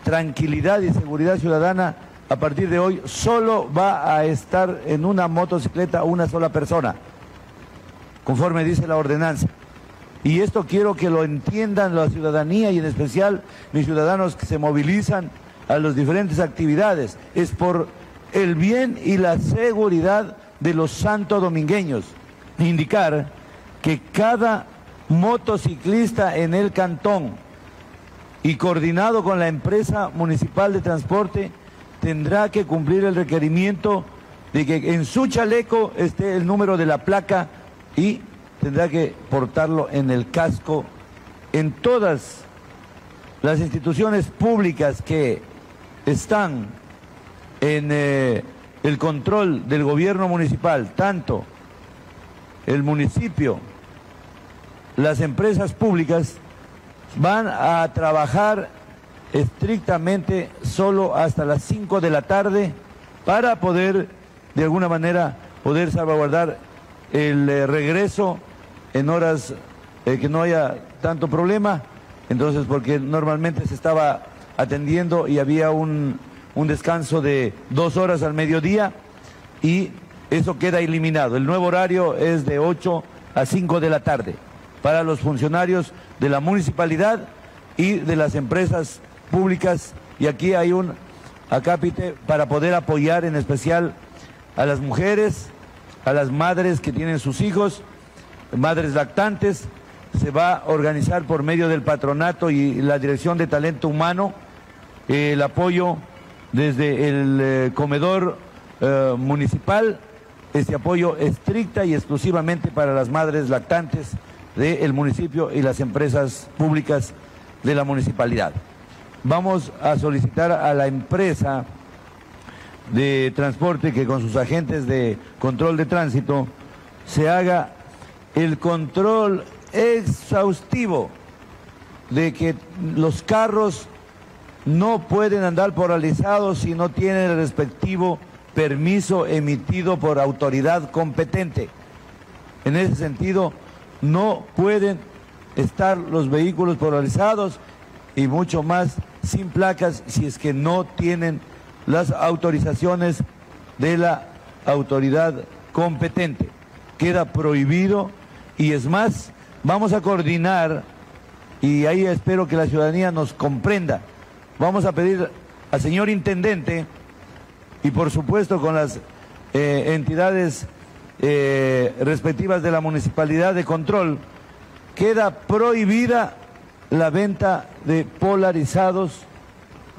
tranquilidad y seguridad ciudadana, a partir de hoy solo va a estar en una motocicleta una sola persona, conforme dice la ordenanza. Y esto quiero que lo entiendan la ciudadanía y en especial mis ciudadanos que se movilizan a las diferentes actividades, es por el bien y la seguridad de los santo domingueños. Indicar que cada motociclista en el cantón y coordinado con la empresa municipal de transporte tendrá que cumplir el requerimiento de que en su chaleco esté el número de la placa y tendrá que portarlo en el casco en todas las instituciones públicas que están en eh, el control del gobierno municipal, tanto el municipio, las empresas públicas, van a trabajar estrictamente solo hasta las 5 de la tarde para poder, de alguna manera, poder salvaguardar el eh, regreso en horas eh, que no haya tanto problema. Entonces, porque normalmente se estaba atendiendo y había un, descanso de dos horas al mediodía y eso queda eliminado. El nuevo horario es de 8 a 5 de la tarde para los funcionarios de la municipalidad y de las empresas públicas. Y aquí hay un acápite para poder apoyar en especial a las mujeres, a las madres que tienen sus hijos, madres lactantes, se va a organizar por medio del patronato y la Dirección de Talento Humano eh, el apoyo desde el eh, comedor eh, municipal, ese apoyo estricta y exclusivamente para las madres lactantes del municipio y las empresas públicas de la municipalidad. Vamos a solicitar a la empresa de transporte que con sus agentes de control de tránsito se haga el control exhaustivo de que los carros no pueden andar polarizados si no tienen el respectivo permiso emitido por autoridad competente. En ese sentido, no pueden estar los vehículos polarizados y mucho más sin placas si es que no tienen las autorizaciones de la autoridad competente. Queda prohibido y es más, Vamos a coordinar y ahí espero que la ciudadanía nos comprenda. Vamos a pedir al señor intendente y por supuesto con las eh, entidades eh, respectivas de la municipalidad de control, queda prohibida la venta de polarizados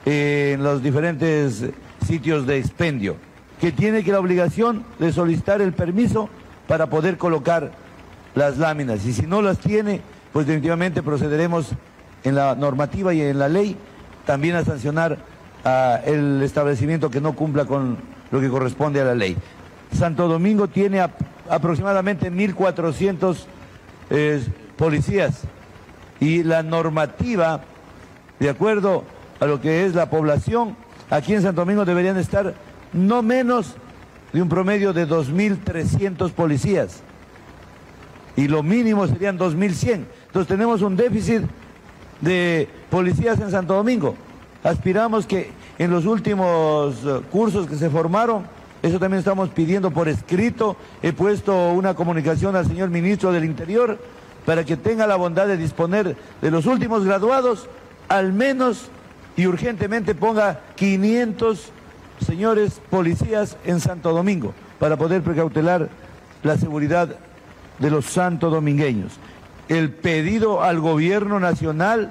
eh, en los diferentes sitios de expendio, que tiene que la obligación de solicitar el permiso para poder colocar las láminas. Y si no las tiene, pues definitivamente procederemos en la normativa y en la ley también a sancionar a el establecimiento que no cumpla con lo que corresponde a la ley. Santo Domingo tiene aproximadamente 1.400 eh, policías y la normativa, de acuerdo a lo que es la población, aquí en Santo Domingo deberían estar no menos de un promedio de 2.300 policías y lo mínimo serían 2.100. Entonces tenemos un déficit de policías en Santo Domingo. Aspiramos que en los últimos eh, cursos que se formaron, eso también estamos pidiendo por escrito, he puesto una comunicación al señor ministro del Interior para que tenga la bondad de disponer de los últimos graduados, al menos y urgentemente ponga 500 señores policías en Santo Domingo para poder precautelar la seguridad de los santos domingueños. El pedido al gobierno nacional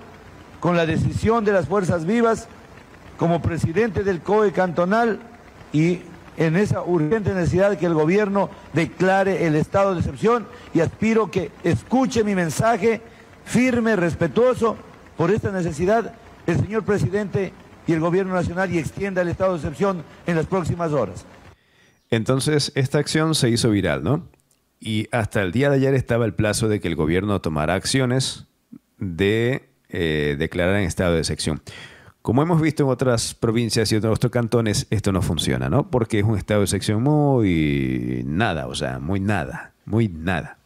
con la decisión de las fuerzas vivas como presidente del COE cantonal y en esa urgente necesidad que el gobierno declare el estado de excepción y aspiro que escuche mi mensaje firme, respetuoso, por esta necesidad el señor presidente y el gobierno nacional y extienda el estado de excepción en las próximas horas. Entonces, esta acción se hizo viral, ¿no? Y hasta el día de ayer estaba el plazo de que el gobierno tomara acciones de eh, declarar en estado de sección. Como hemos visto en otras provincias y en otros cantones, esto no funciona, ¿no? Porque es un estado de sección muy nada, o sea, muy nada, muy nada.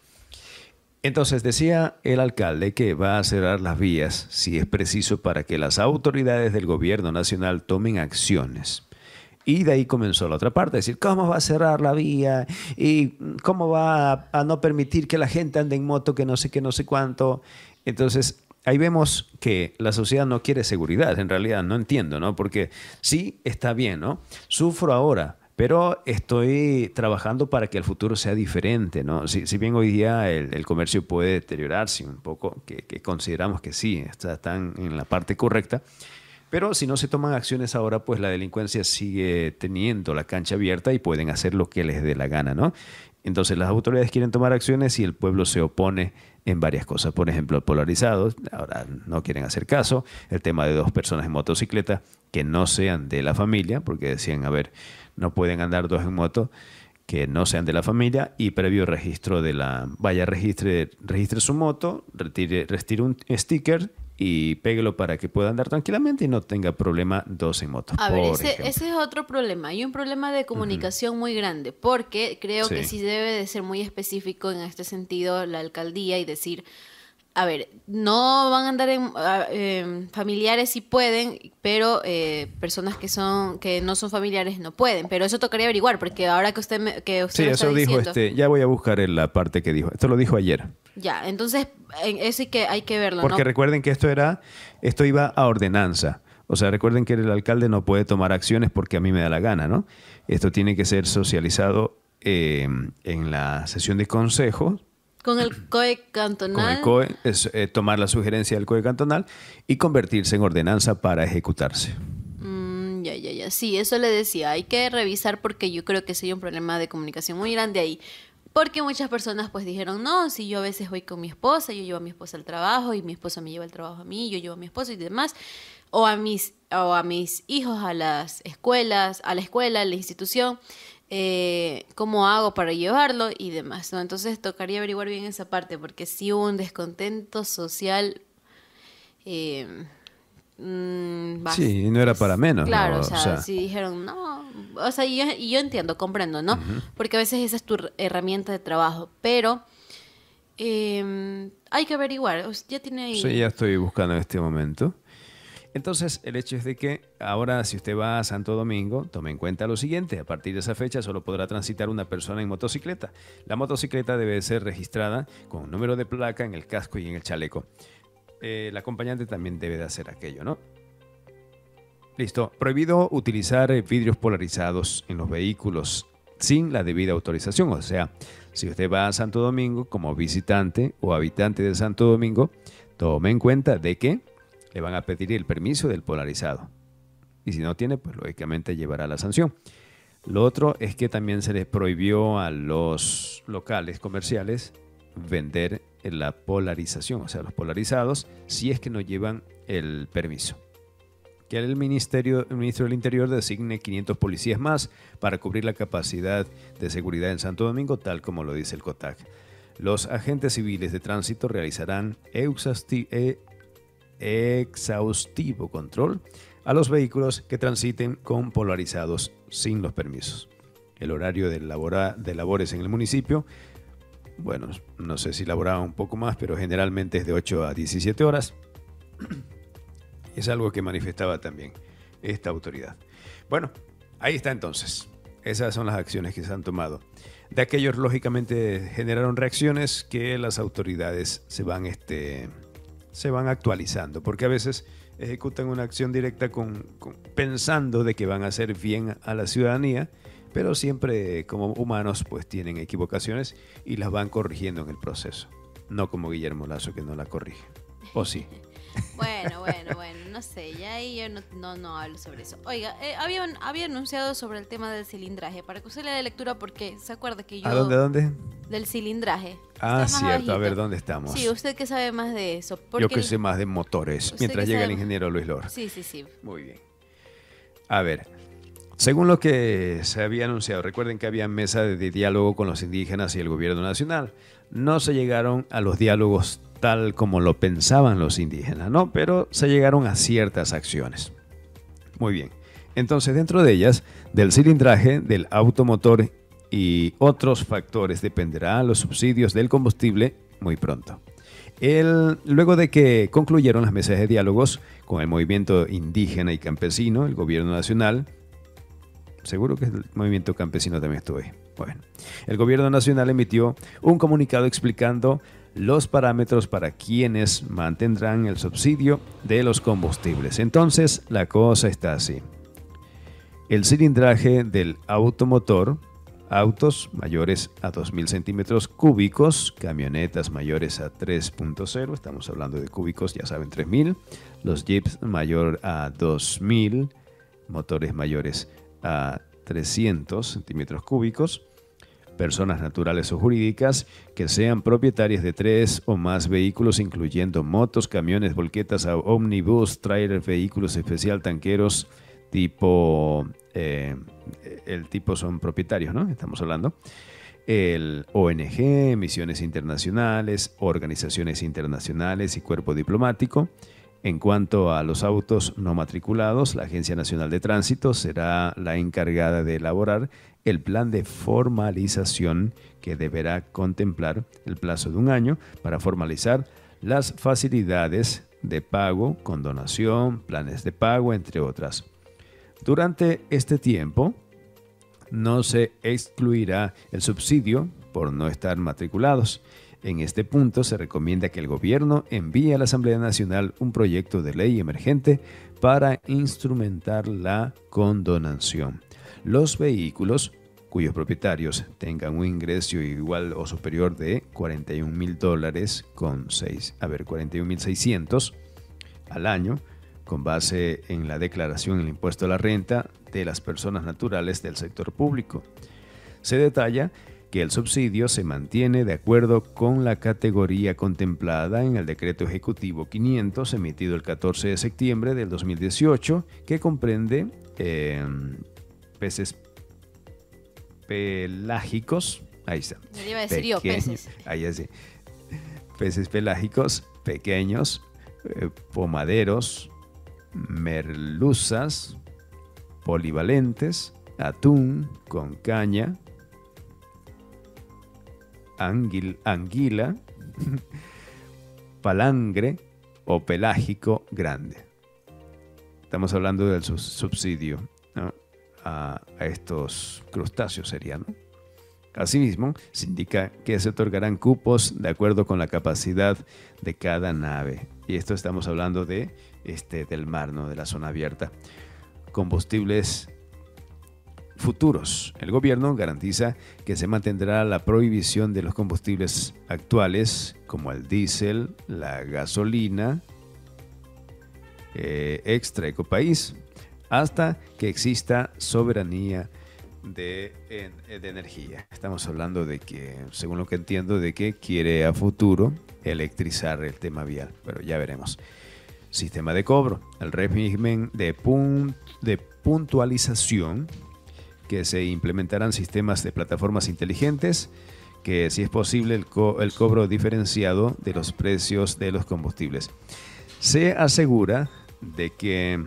Entonces decía el alcalde que va a cerrar las vías si es preciso para que las autoridades del gobierno nacional tomen acciones. Y de ahí comenzó la otra parte, decir, ¿cómo va a cerrar la vía? ¿Y cómo va a, no permitir que la gente ande en moto, que no sé qué, no sé cuánto? Entonces, ahí vemos que la sociedad no quiere seguridad, en realidad, no entiendo, ¿no? Porque sí, está bien, ¿no? Sufro ahora, pero estoy trabajando para que el futuro sea diferente, ¿no? Si, si bien hoy día el, comercio puede deteriorarse un poco, que, que consideramos que sí, están en la parte correcta, pero si no se toman acciones ahora, pues la delincuencia sigue teniendo la cancha abierta y pueden hacer lo que les dé la gana, ¿no? Entonces las autoridades quieren tomar acciones y el pueblo se opone en varias cosas. Por ejemplo, polarizados, ahora no quieren hacer caso. El tema de dos personas en motocicleta que no sean de la familia, porque decían, a ver, no pueden andar dos en moto que no sean de la familia y previo registro de la vaya registre registre su moto retire, retire un sticker y péguelo para que pueda andar tranquilamente y no tenga problema dos en moto. A ver, ese, es otro problema. Hay un problema de comunicación muy grande porque creo que sí debe de ser muy específico en este sentido la alcaldía y decir, a ver, no van a andar en em, familiares si pueden, pero eh, personas que son que no son familiares no pueden. Pero eso tocaría averiguar, porque ahora que usted me, que usted sí, eso dijo este. Ya voy a buscar en la parte que dijo. Esto lo dijo ayer. Ya, entonces eso hay que hay que verlo. Porque recuerden que esto era, esto iba a ordenanza. O sea, recuerden que el alcalde no puede tomar acciones porque a mí me da la gana, ¿no? Esto tiene que ser socializado eh, en la sesión de consejos con el COE cantonal. Con el COE, es, eh, tomar la sugerencia del COE cantonal y convertirse en ordenanza para ejecutarse. Mm, ya, ya, ya. Sí, eso le decía. Hay que revisar porque yo creo que eso hay un problema de comunicación muy grande ahí. Porque muchas personas pues dijeron, no, si yo a veces voy con mi esposa, yo llevo a mi esposa al trabajo y mi esposa me lleva al trabajo a mí, yo llevo a mi esposa y demás. O a mis, o a mis hijos a las escuelas, a la escuela, a la institución. Eh, cómo hago para llevarlo y demás, ¿no? Entonces tocaría averiguar bien esa parte, porque si hubo un descontento social. Eh, mm, sí, y no era para menos. Claro, o, sea, dijeron, no, o sea, y yo, entiendo, comprendo, ¿no? Porque a veces esa es tu herramienta de trabajo, pero... Em, hay que averiguar, ya tiene... Sí, ya estoy buscando en este momento. Entonces, el hecho es de que ahora si usted va a Santo Domingo, tome en cuenta lo siguiente, a partir de esa fecha solo podrá transitar una persona en motocicleta. La motocicleta debe ser registrada con número de placa en el casco y en el chaleco. Eh, el acompañante también debe de hacer aquello, ¿no? Listo, prohibido utilizar eh, vidrios polarizados en los vehículos sin la debida autorización. O sea, si usted va a Santo Domingo como visitante o habitante de Santo Domingo, tome en cuenta de que le van a pedir el permiso del polarizado. Y si no tiene, pues lógicamente llevará la sanción. Lo otro es que también se les prohibió a los locales comerciales vender la polarización, o sea, los polarizados, si es que no llevan el permiso. Que el, ministerio, ministro del Interior designe 500 policías más para cubrir la capacidad de seguridad en Santo Domingo, tal como lo dice el COTAC. Los agentes civiles de tránsito realizarán eh, exhaustivo control a los vehículos que transiten con polarizados sin los permisos. El horario de, de labores en el municipio, bueno, no sé si laboraba un poco más, pero generalmente es de 8 a 17 horas. [clears throat] Es algo que manifestaba también esta autoridad. Bueno, ahí está entonces. Esas son las acciones que se han tomado. De aquellos, lógicamente, generaron reacciones que las autoridades se van este, se van actualizando, porque a veces ejecutan una acción directa con, pensando de que van a hacer bien a la ciudadanía, pero siempre como humanos pues tienen equivocaciones y las van corrigiendo en el proceso, no como Guillermo Lazo que no la corrige. ¿O sí? [laughs] Bueno, bueno, bueno, no sé, ya ahí yo no, hablo sobre eso. Oiga, eh, había, había, anunciado sobre el tema del cilindraje, para que usted le dé lectura porque se acuerda que yo... ¿A dónde, dónde? Del cilindraje. Ah, cierto, a ver, ¿dónde estamos? Sí, usted que sabe más de eso. yo que sé más de motores, mientras llega el ingeniero Luis Lor. Sí, sí, sí. Muy bien. A ver, según lo que se había anunciado, recuerden que había mesa de diálogo con los indígenas y el gobierno nacional. No se llegaron a los diálogos tal como lo pensaban los indígenas, ¿no? Pero se llegaron a ciertas acciones. Muy bien. Entonces, dentro de ellas, del cilindraje, del automotor y otros factores dependerá los subsidios del combustible muy pronto. El, luego de que concluyeron las mesas de diálogos con el movimiento indígena y campesino, el gobierno nacional, seguro que el movimiento campesino también estuvo ahí. Bueno, el gobierno nacional emitió un comunicado explicando los parámetros para quienes mantendrán el subsidio de los combustibles. Entonces, la cosa está así. El cilindraje del automotor, autos mayores a 2.000 centímetros cúbicos, camionetas mayores a 3.0, estamos hablando de cúbicos, ya saben, 3.000, los jeeps mayor a 2.000, motores mayores a 300 centímetros cúbicos, personas naturales o jurídicas que sean propietarias de tres o más vehículos, incluyendo motos, camiones, volquetas, ómnibus, tráiler, vehículos especial, tanqueros, tipo, eh, el tipo son propietarios, ¿no? Estamos hablando. El ONG, misiones internacionales, organizaciones internacionales y cuerpo diplomático. En cuanto a los autos no matriculados, la Agencia Nacional de Tránsito será la encargada de elaborar el plan de formalización que deberá contemplar el plazo de un año para formalizar las facilidades de pago, condonación, planes de pago, entre otras. Durante este tiempo, no se excluirá el subsidio por no estar matriculados. En este punto se recomienda que el gobierno envíe a la Asamblea Nacional un proyecto de ley emergente para instrumentar la condonación los vehículos cuyos propietarios tengan un ingreso igual o superior de 41 dólares al año, con base en la declaración del impuesto a la renta de las personas naturales del sector público. Se detalla que el subsidio se mantiene de acuerdo con la categoría contemplada en el decreto ejecutivo 500 emitido el 14 de septiembre del 2018, que comprende eh, peces pelágicos. Ahí está. Me iba a decir peces. Ahí Peces pelágicos, pequeños, eh, pomaderos, merluzas, polivalentes, atún con caña, anguila, [laughs] palangre o pelágico grande. Estamos hablando del subsidio a, estos crustáceos serían. Asimismo, se indica que se otorgarán cupos de acuerdo con la capacidad de cada nave. Y esto estamos hablando de, este, del mar, ¿no? de la zona abierta. Combustibles futuros. El gobierno garantiza que se mantendrá la prohibición de los combustibles actuales, como el diésel, la gasolina, eh, extra ecopaís, hasta que exista soberanía de, energía. Estamos hablando de que, según lo que entiendo, de que quiere a futuro electrizar el tema vial, pero ya veremos. Sistema de cobro, el régimen de, puntualización que se implementarán sistemas de plataformas inteligentes que si es posible el, cobro diferenciado de los precios de los combustibles. Se asegura de que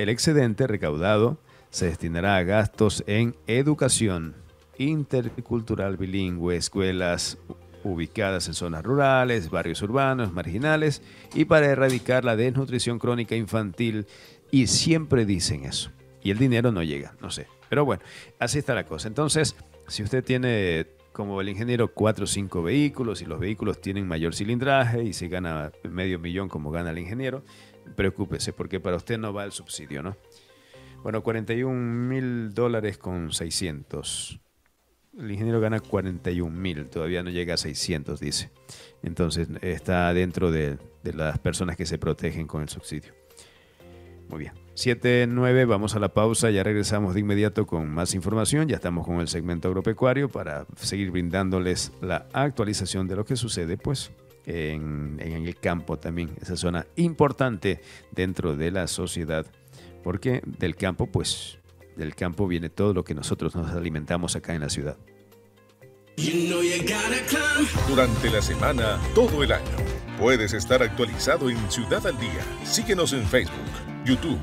el excedente recaudado se destinará a gastos en educación intercultural bilingüe, escuelas ubicadas en zonas rurales, barrios urbanos, marginales y para erradicar la desnutrición crónica infantil. Y siempre dicen eso. Y el dinero no llega, no sé. Pero bueno, así está la cosa. Entonces, si usted tiene como el ingeniero cuatro o cinco vehículos y los vehículos tienen mayor cilindraje y se gana medio millón como gana el ingeniero, preocúpese, porque para usted no va el subsidio, ¿no? Bueno, 41 mil dólares con 600. El ingeniero gana 41 mil, todavía no llega a 600, dice. Entonces está dentro de, de las personas que se protegen con el subsidio. Muy bien. 7-9, vamos a la pausa, ya regresamos de inmediato con más información, ya estamos con el segmento agropecuario para seguir brindándoles la actualización de lo que sucede, pues en, el campo también, esa zona importante dentro de la sociedad, porque del campo, pues, del campo viene todo lo que nosotros nos alimentamos acá en la ciudad. Durante la semana, todo el año, puedes estar actualizado en Ciudad al Día. Síguenos en Facebook, YouTube,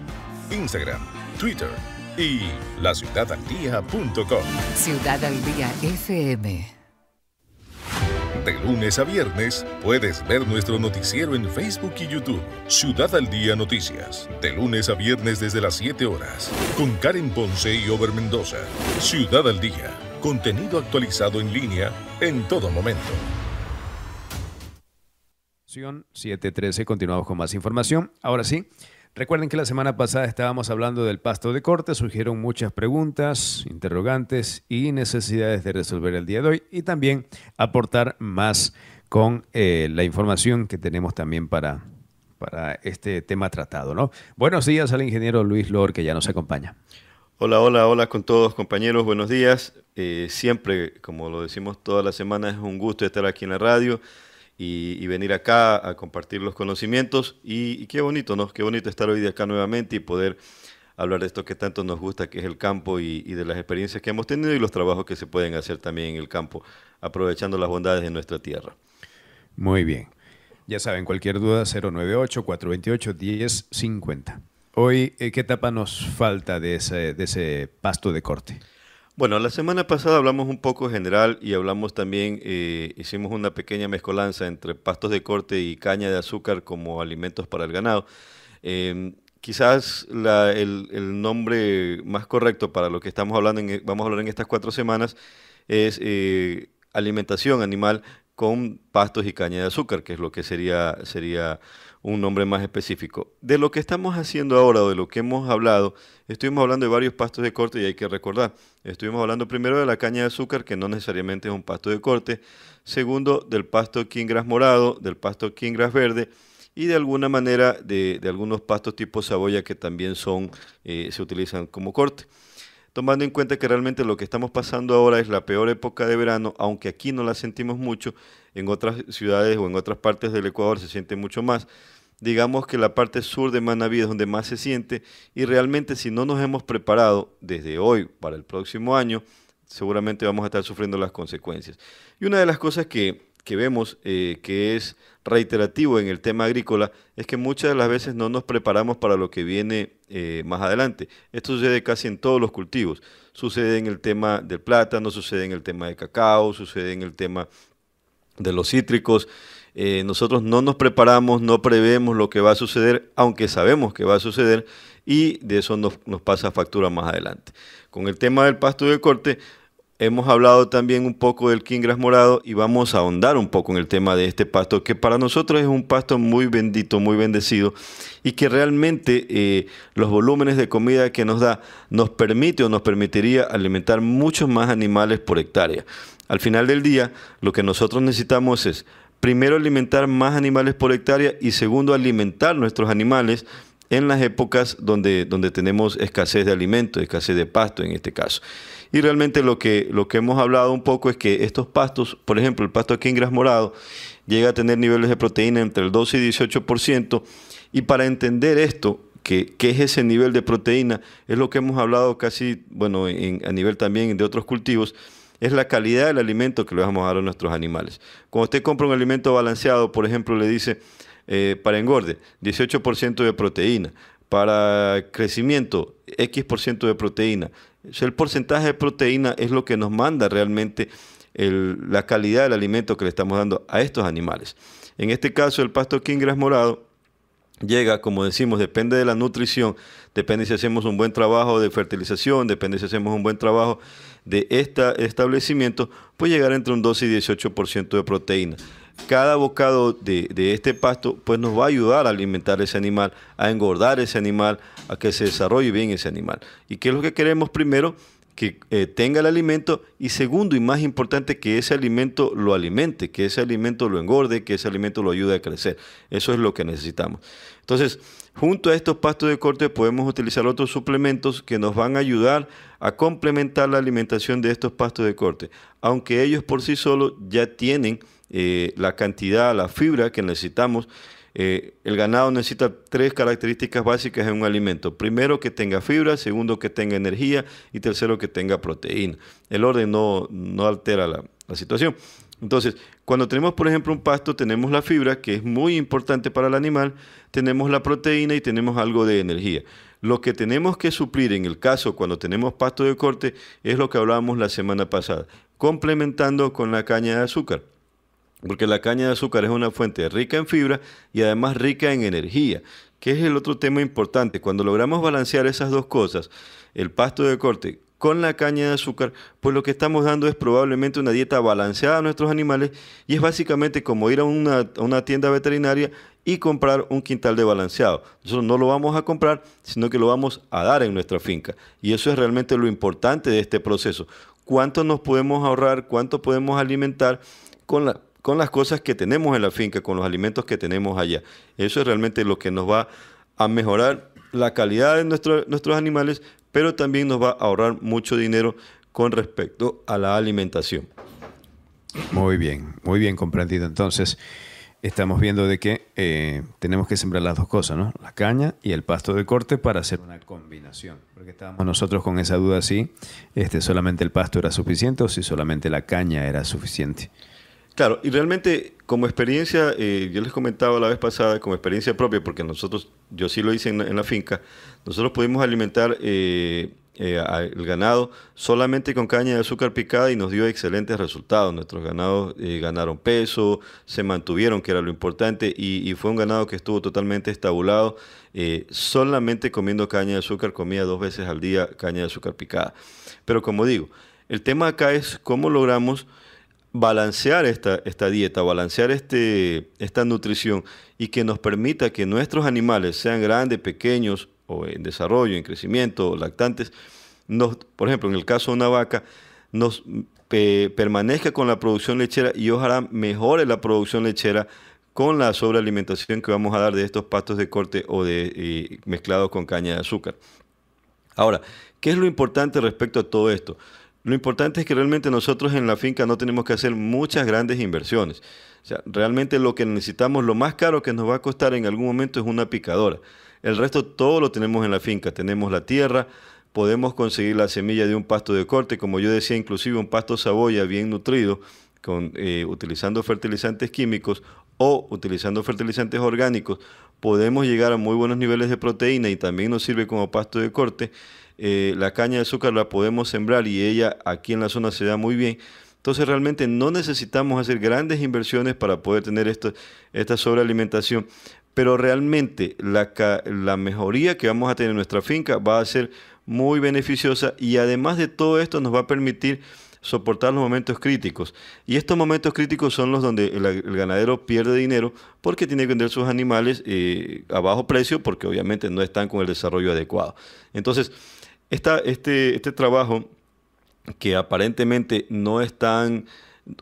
Instagram, Twitter y laciudadaldía.com. Ciudad al Día FM. De lunes a viernes puedes ver nuestro noticiero en Facebook y YouTube. Ciudad al Día Noticias. De lunes a viernes desde las 7 horas. Con Karen Ponce y Ober Mendoza. Ciudad al Día. Contenido actualizado en línea en todo momento. 713, continuamos con más información. Ahora sí. Recuerden que la semana pasada estábamos hablando del pasto de corte, surgieron muchas preguntas, interrogantes y necesidades de resolver el día de hoy y también aportar más con eh, la información que tenemos también para, para este tema tratado. ¿no? Buenos días al ingeniero Luis Lor que ya nos acompaña. Hola, hola, hola con todos compañeros, buenos días. Eh, siempre, como lo decimos todas las semanas, es un gusto estar aquí en la radio y, venir acá a compartir los conocimientos. Y, qué bonito, ¿no? Qué bonito estar hoy de acá nuevamente y poder hablar de esto que tanto nos gusta, que es el campo y, de las experiencias que hemos tenido y los trabajos que se pueden hacer también en el campo, aprovechando las bondades de nuestra tierra. Muy bien. Ya saben, cualquier duda, 098-428-1050. Hoy, eh, ¿qué etapa nos falta de ese, de ese pasto de corte? Bueno, la semana pasada hablamos un poco general y hablamos también, eh, hicimos una pequeña mezcolanza entre pastos de corte y caña de azúcar como alimentos para el ganado. Em, quizás el, nombre más correcto para lo que estamos hablando, en, e, vamos a hablar en estas cuatro semanas, es eh, alimentación animal con pastos y caña de azúcar, que es lo que sería, sería un nombre más específico. De lo que estamos haciendo ahora o de lo que hemos hablado, estuvimos hablando de varios pastos de corte y hay que recordar, estuvimos hablando primero de la caña de azúcar, que no necesariamente es un pasto de corte, segundo del pasto quingras morado, del pasto quingras verde y de alguna manera de, algunos pastos tipo saboya que también son, eh, se utilizan como corte tomando en cuenta que realmente lo que estamos pasando ahora es la peor época de verano, aunque aquí no la sentimos mucho, en otras ciudades o en otras partes del Ecuador se siente mucho más. Digamos que la parte sur de Manaví es donde más se siente y realmente si no nos hemos preparado desde hoy para el próximo año, seguramente vamos a estar sufriendo las consecuencias. Y una de las cosas que que vemos eh, que es reiterativo en el tema agrícola es que muchas de las veces no nos preparamos para lo que viene eh, más adelante. Esto sucede casi en todos los cultivos. Sucede en el tema del plátano, sucede en el tema de cacao, sucede en el tema de los cítricos. Eh, nosotros no nos preparamos, no prevemos lo que va a suceder, aunque sabemos que va a suceder, y de eso nos pasa factura más adelante. Con el tema del pasto de corte, Hemos hablado también un poco del Kingras morado y vamos a ahondar un poco en el tema de este pasto, que para nosotros es un pasto muy bendito, muy bendecido y que realmente eh, los volúmenes de comida que nos da nos permite o nos permitiría alimentar muchos más animales por hectárea. Al final del día, lo que nosotros necesitamos es primero alimentar más animales por hectárea y segundo alimentar nuestros animales en las épocas donde, donde tenemos escasez de alimento, escasez de pasto en este caso. Y realmente lo que, lo que hemos hablado un poco es que estos pastos, por ejemplo, el pasto aquí en gras morado, llega a tener niveles de proteína entre el 12 y 18%. Y para entender esto, que, es ese nivel de proteína, es lo que hemos hablado casi, bueno, a nivel también de otros cultivos, es la calidad del alimento que le vamos a dar a nuestros animales. Cuando usted compra un alimento balanceado, por ejemplo, le dice eh, para engorde, 18% de proteína, para crecimiento, X% de proteína, el porcentaje de proteína es lo que nos manda realmente la calidad del alimento que le estamos dando a estos animales. En este caso, el pasto quingras morado llega, como decimos, depende de la nutrición, depende si hacemos un buen trabajo de fertilización, depende si hacemos un buen trabajo de este establecimiento, puede llegar entre un 12 y 18% de proteína cada bocado de, este pasto pues nos va a ayudar a alimentar ese animal, a engordar ese animal, a que se desarrolle bien ese animal. ¿Y qué es lo que queremos primero? Que eh, tenga el alimento y segundo y más importante que ese alimento lo alimente, que ese alimento lo engorde, que ese alimento lo ayude a crecer. Eso es lo que necesitamos. Entonces, junto a estos pastos de corte podemos utilizar otros suplementos que nos van a ayudar a complementar la alimentación de estos pastos de corte, aunque ellos por sí solos ya tienen eh, la cantidad, la fibra que necesitamos. Eh, el ganado necesita tres características básicas en un alimento. Primero, que tenga fibra, segundo, que tenga energía y tercero, que tenga proteína. El orden no, altera la, la situación. Entonces, cuando tenemos, por ejemplo, un pasto, tenemos la fibra, que es muy importante para el animal, tenemos la proteína y tenemos algo de energía. Lo que tenemos que suplir en el caso cuando tenemos pasto de corte es lo que hablábamos la semana pasada, complementando con la caña de azúcar porque la caña de azúcar es una fuente rica en fibra y además rica en energía, que es el otro tema importante. Cuando logramos balancear esas dos cosas, el pasto de corte con la caña de azúcar, pues lo que estamos dando es probablemente una dieta balanceada a nuestros animales y es básicamente como ir a una, a una tienda veterinaria y comprar un quintal de balanceado. Nosotros no lo vamos a comprar, sino que lo vamos a dar en nuestra finca. Y eso es realmente lo importante de este proceso. ¿Cuánto nos podemos ahorrar? ¿Cuánto podemos alimentar con la, con las cosas que tenemos en la finca, con los alimentos que tenemos allá. Eso es realmente lo que nos va a mejorar la calidad de nuestro, nuestros animales, pero también nos va a ahorrar mucho dinero con respecto a la alimentación. Muy bien, muy bien comprendido. Entonces, estamos viendo de que eh, tenemos que sembrar las dos cosas, ¿no? La caña y el pasto de corte para hacer una combinación. Porque estábamos nosotros con esa duda si este, solamente el pasto era suficiente o si solamente la caña era suficiente. Claro, y realmente como experiencia, eh, yo les comentaba la vez pasada, como experiencia propia, porque nosotros, yo sí lo hice en, la finca, nosotros pudimos alimentar eh, eh, el ganado solamente con caña de azúcar picada y nos dio excelentes resultados. Nuestros ganados ganaron peso, se mantuvieron, que era lo importante, y, y fue un ganado que estuvo totalmente estabulado, solamente comiendo caña de azúcar, comía dos veces al día caña de azúcar picada. Pero como digo, el tema acá es cómo logramos balancear esta, esta dieta, balancear este, esta nutrición y que nos permita que nuestros animales, sean grandes, pequeños o en desarrollo, en crecimiento, lactantes, nos, por ejemplo, en el caso de una vaca, nos permanezca con la producción lechera y ojalá mejore la producción lechera con la sobrealimentación que vamos a dar de estos pastos de corte o de eh, mezclados con caña de azúcar. Ahora, ¿qué es lo importante respecto a todo esto? Lo importante es que realmente nosotros en la finca no tenemos que hacer muchas grandes inversiones. realmente lo que necesitamos, lo más caro que nos va a costar en algún momento es una picadora. El resto todo lo tenemos en la finca. Tenemos la tierra, podemos conseguir la semilla de un pasto de corte, como yo decía, inclusive un pasto saboya bien nutrido, con, eh, utilizando fertilizantes químicos o utilizando fertilizantes orgánicos, podemos llegar a muy buenos niveles de proteína y también nos sirve como pasto de corte. Eh, la caña de azúcar la podemos sembrar y ella aquí en la zona se da muy bien. Entonces realmente no necesitamos hacer grandes inversiones para poder tener esto, esta sobrealimentación. Pero realmente la, mejoría que vamos a tener en nuestra finca va a ser muy beneficiosa y además de todo esto nos va a permitir soportar los momentos críticos. Y estos momentos críticos son los donde el, ganadero pierde dinero porque tiene que vender sus animales eh, a bajo precio porque obviamente no están con el desarrollo adecuado. Entonces, este, este, trabajo que aparentemente no están,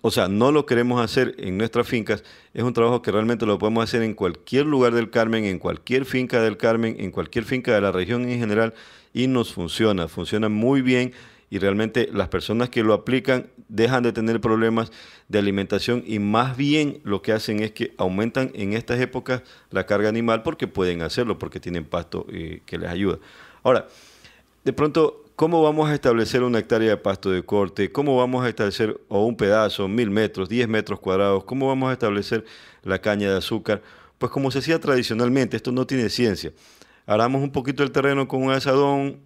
o sea, no lo queremos hacer en nuestras fincas, es un trabajo que realmente lo podemos hacer en cualquier lugar del Carmen, en cualquier finca del Carmen, en cualquier finca de la región en general, y nos funciona, funciona muy bien y realmente las personas que lo aplican dejan de tener problemas de alimentación y más bien lo que hacen es que aumentan en estas épocas la carga animal porque pueden hacerlo, porque tienen pasto eh, que les ayuda. Ahora, de pronto, ¿cómo vamos a establecer una hectárea de pasto de corte? ¿Cómo vamos a establecer, o un pedazo, mil metros, diez metros cuadrados? ¿Cómo vamos a establecer la caña de azúcar? Pues como se hacía tradicionalmente, esto no tiene ciencia. Aramos un poquito el terreno con un asadón,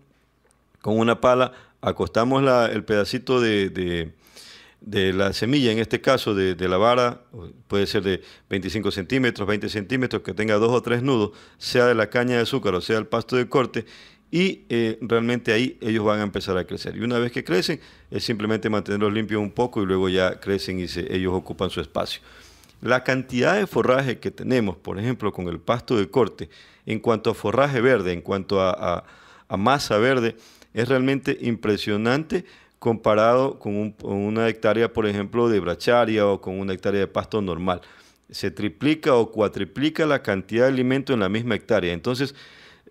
con una pala, acostamos el pedacito de, la semilla, en este caso de, de, la vara, puede ser de 25 centímetros, 20 centímetros, que tenga dos o tres nudos, sea de la caña de azúcar o sea el pasto de corte, y eh, realmente ahí ellos van a empezar a crecer. Y una vez que crecen, es simplemente mantenerlos limpios un poco y luego ya crecen y ellos ocupan su espacio. La cantidad de forraje que tenemos, por ejemplo, con el pasto de corte, en cuanto a forraje verde, en cuanto a, masa verde, es realmente impresionante comparado con, con una hectárea, por ejemplo, de bracharia o con una hectárea de pasto normal. Se triplica o cuatriplica la cantidad de alimento en la misma hectárea. Entonces,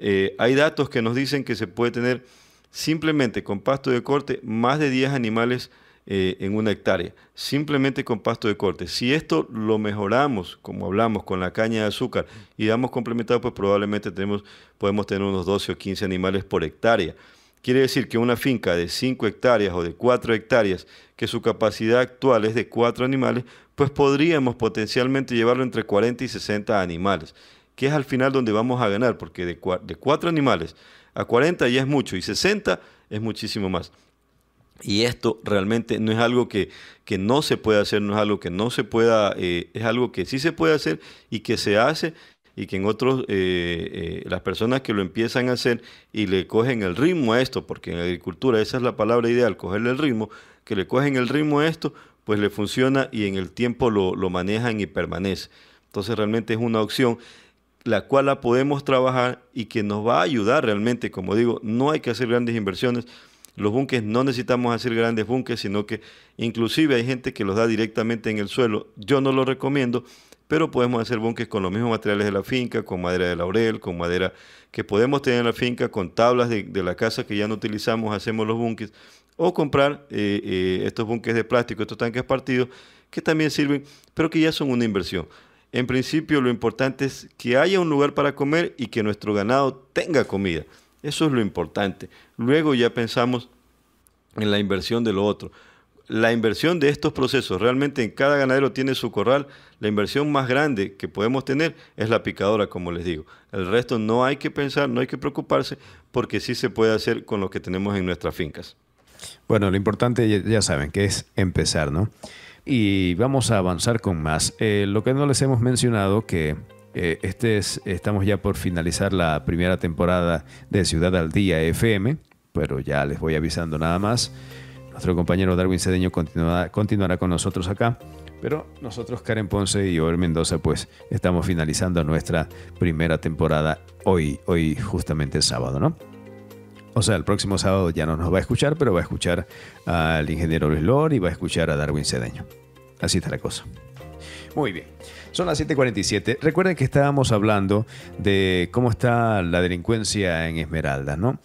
eh, hay datos que nos dicen que se puede tener simplemente con pasto de corte más de 10 animales eh, en una hectárea, simplemente con pasto de corte. Si esto lo mejoramos, como hablamos, con la caña de azúcar y damos complementado, pues probablemente tenemos, podemos tener unos 12 o 15 animales por hectárea. Quiere decir que una finca de 5 hectáreas o de 4 hectáreas, que su capacidad actual es de 4 animales, pues podríamos potencialmente llevarlo entre 40 y 60 animales que es al final donde vamos a ganar, porque de, cuatro animales a 40 ya es mucho y 60 es muchísimo más. Y esto realmente no es algo que, que, no se puede hacer, no es algo que no se pueda, eh, es algo que sí se puede hacer y que se hace y que en otros, eh, eh, las personas que lo empiezan a hacer y le cogen el ritmo a esto, porque en agricultura esa es la palabra ideal, cogerle el ritmo, que le cogen el ritmo a esto, pues le funciona y en el tiempo lo, lo manejan y permanece. Entonces realmente es una opción la cual la podemos trabajar y que nos va a ayudar realmente. Como digo, no hay que hacer grandes inversiones. Los bunques no necesitamos hacer grandes bunques sino que inclusive hay gente que los da directamente en el suelo. Yo no lo recomiendo, pero podemos hacer bunques con los mismos materiales de la finca, con madera de laurel, con madera que podemos tener en la finca, con tablas de, la casa que ya no utilizamos, hacemos los bunques o comprar eh, eh, estos bunques de plástico, estos tanques partidos, que también sirven, pero que ya son una inversión. En principio lo importante es que haya un lugar para comer y que nuestro ganado tenga comida. Eso es lo importante. Luego ya pensamos en la inversión de lo otro. La inversión de estos procesos, realmente en cada ganadero tiene su corral, la inversión más grande que podemos tener es la picadora, como les digo. El resto no hay que pensar, no hay que preocuparse, porque sí se puede hacer con lo que tenemos en nuestras fincas. Bueno, lo importante ya saben que es empezar, ¿no? y vamos a avanzar con más. Eh, lo que no les hemos mencionado que eh, este es, estamos ya por finalizar la primera temporada de Ciudad al Día FM, pero ya les voy avisando nada más. Nuestro compañero Darwin Cedeño continuará, con nosotros acá, pero nosotros, Karen Ponce y Joel Mendoza, pues estamos finalizando nuestra primera temporada hoy, hoy justamente sábado, ¿no? O sea, el próximo sábado ya no nos va a escuchar, pero va a escuchar al ingeniero Luis Lor y va a escuchar a Darwin Cedeño. Así está la cosa. Muy bien. Son las 7:47. Recuerden que estábamos hablando de cómo está la delincuencia en Esmeralda, ¿no?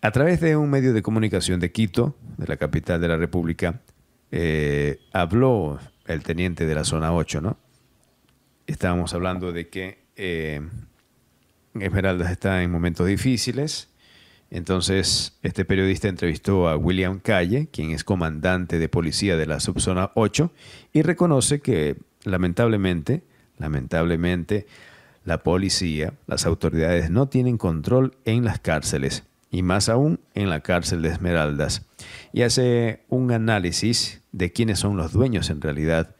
A través de un medio de comunicación de Quito, de la capital de la República, eh, habló el teniente de la zona 8, ¿no? Estábamos hablando de que eh, Esmeralda está en momentos difíciles, entonces, este periodista entrevistó a William Calle, quien es comandante de policía de la subzona 8, y reconoce que lamentablemente, lamentablemente, la policía, las autoridades no tienen control en las cárceles, y más aún en la cárcel de Esmeraldas. Y hace un análisis de quiénes son los dueños en realidad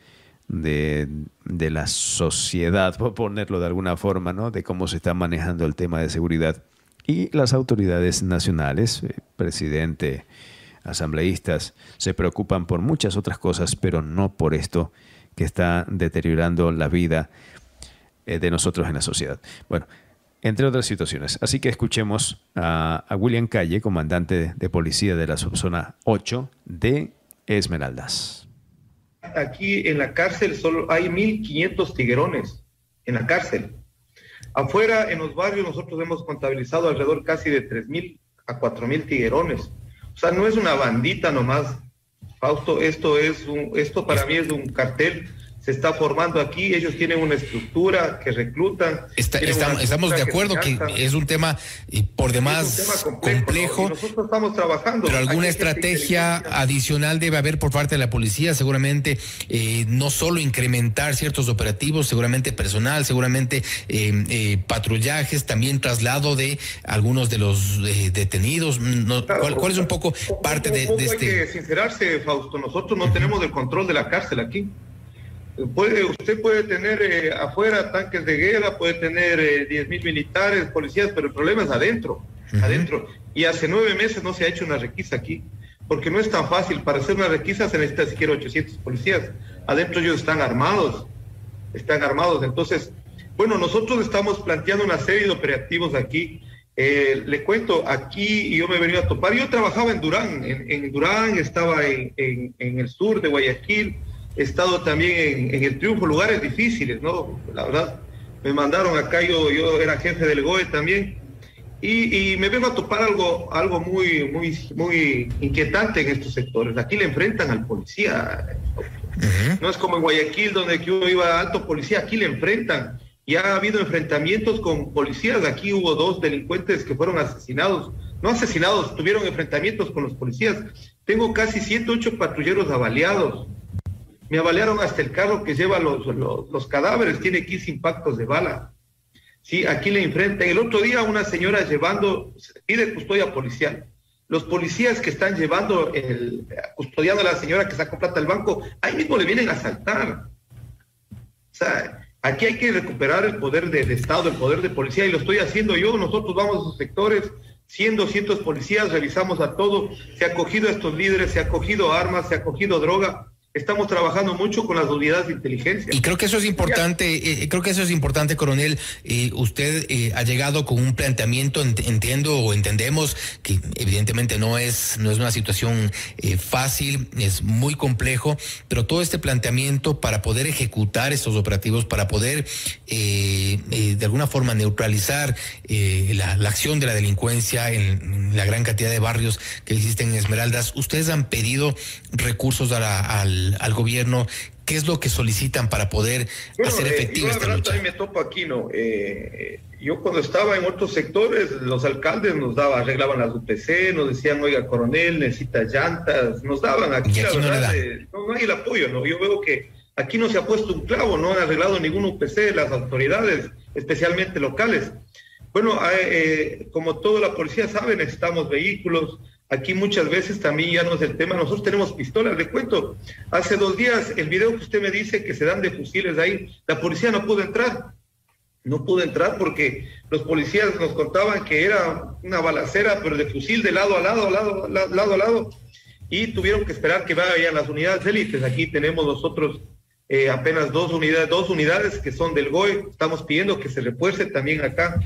de, de la sociedad, [laughs] por ponerlo de alguna forma, ¿no? de cómo se está manejando el tema de seguridad. Y las autoridades nacionales, eh, presidente, asambleístas, se preocupan por muchas otras cosas, pero no por esto que está deteriorando la vida eh, de nosotros en la sociedad. Bueno, entre otras situaciones. Así que escuchemos a, William Calle, comandante de policía de la subzona 8 de Esmeraldas. Aquí en la cárcel solo hay 1.500 tiguerones, en la cárcel. Afuera, en los barrios, nosotros hemos contabilizado alrededor casi de 3.000 a 4.000 tiguerones. O sea, no es una bandita nomás, Fausto, esto, es esto para mí es un cartel se está formando aquí, ellos tienen una estructura que reclutan. estamos, de acuerdo que, es un tema eh, por demás complejo. nosotros estamos trabajando. Pero alguna estrategia adicional debe haber por parte de la policía, seguramente eh, no solo incrementar ciertos operativos, seguramente personal, seguramente eh, patrullajes, también traslado de algunos de los detenidos. Mm, ¿cuál, es un poco parte de, este? Hay que sincerarse, Fausto, nosotros no tenemos el control de la cárcel aquí. Puede, usted puede tener eh, afuera tanques de guerra, puede tener eh, diez mil militares, policías, pero el problema es adentro, adentro. Y hace nueve meses no se ha hecho una requisa aquí, porque no es tan fácil. Para hacer una requisa se necesita siquiera 800 policías. Adentro ellos están armados, están armados. Entonces, bueno, nosotros estamos planteando una serie de operativos aquí. Eh, le cuento, aquí yo me he venido a topar. Yo trabajaba en Durán, en, Durán, estaba en el sur de Guayaquil estado también en, el triunfo, lugares difíciles, ¿no? La verdad, me mandaron acá, yo, yo era jefe del GOE también, y, y, me vengo a topar algo, algo muy, muy, muy inquietante en estos sectores. Aquí le enfrentan al policía. No es como en Guayaquil, donde yo iba alto policía, aquí le enfrentan. y ha habido enfrentamientos con policías. Aquí hubo dos delincuentes que fueron asesinados. No asesinados, tuvieron enfrentamientos con los policías. Tengo casi 108 patrulleros avaliados. Me avalearon hasta el carro que lleva los, cadáveres, tiene 15 impactos de bala. Sí, aquí le enfrentan. El otro día una señora llevando, pide custodia policial. Los policías que están llevando, el, eh, custodiando a la señora que sacó plata del banco, ahí mismo le vienen a asaltar. O sea, aquí hay que recuperar el poder del Estado, el poder de policía, y lo estoy haciendo yo. Nosotros vamos a los sectores, 100, 200 policías, revisamos a todo. Se ha cogido a estos líderes, se ha cogido armas, se ha cogido droga estamos trabajando mucho con las unidades de inteligencia. Y creo que eso es importante, eh, creo que eso es importante, coronel. Eh, usted eh, ha llegado con un planteamiento, entiendo o entendemos que evidentemente no es, no es una situación fácil, es muy complejo, pero todo este planteamiento para poder ejecutar estos operativos, para poder de alguna forma neutralizar la, la, acción de la delincuencia en, la gran cantidad de barrios que existen en Esmeraldas, ustedes han pedido recursos a la, al al, gobierno? ¿Qué es lo que solicitan para poder hacer eh, efectiva esta lucha? me topo aquí, ¿no? Eh, yo cuando estaba en otros sectores, los alcaldes nos daban, arreglaban las UPC, nos decían, oiga, coronel, necesita llantas, nos daban aquí, la eh, no no, hay el apoyo, ¿no? Yo veo que aquí no se ha puesto un clavo, no han arreglado ningún UPC, las autoridades, especialmente locales. Bueno, como toda la policía sabe, necesitamos vehículos, Aquí muchas veces también ya no es el tema. Nosotros tenemos pistolas, le cuento. Hace dos días, el video que usted me dice que se dan de fusiles ahí, la policía no pudo entrar. No pudo entrar porque los policías nos contaban que era una balacera, pero de fusil de lado a lado, lado, lado, a lado. Y tuvieron que esperar que vayan las unidades élites. Aquí tenemos nosotros eh, apenas dos unidades, dos unidades que son del GOE. Estamos pidiendo que se refuerce también acá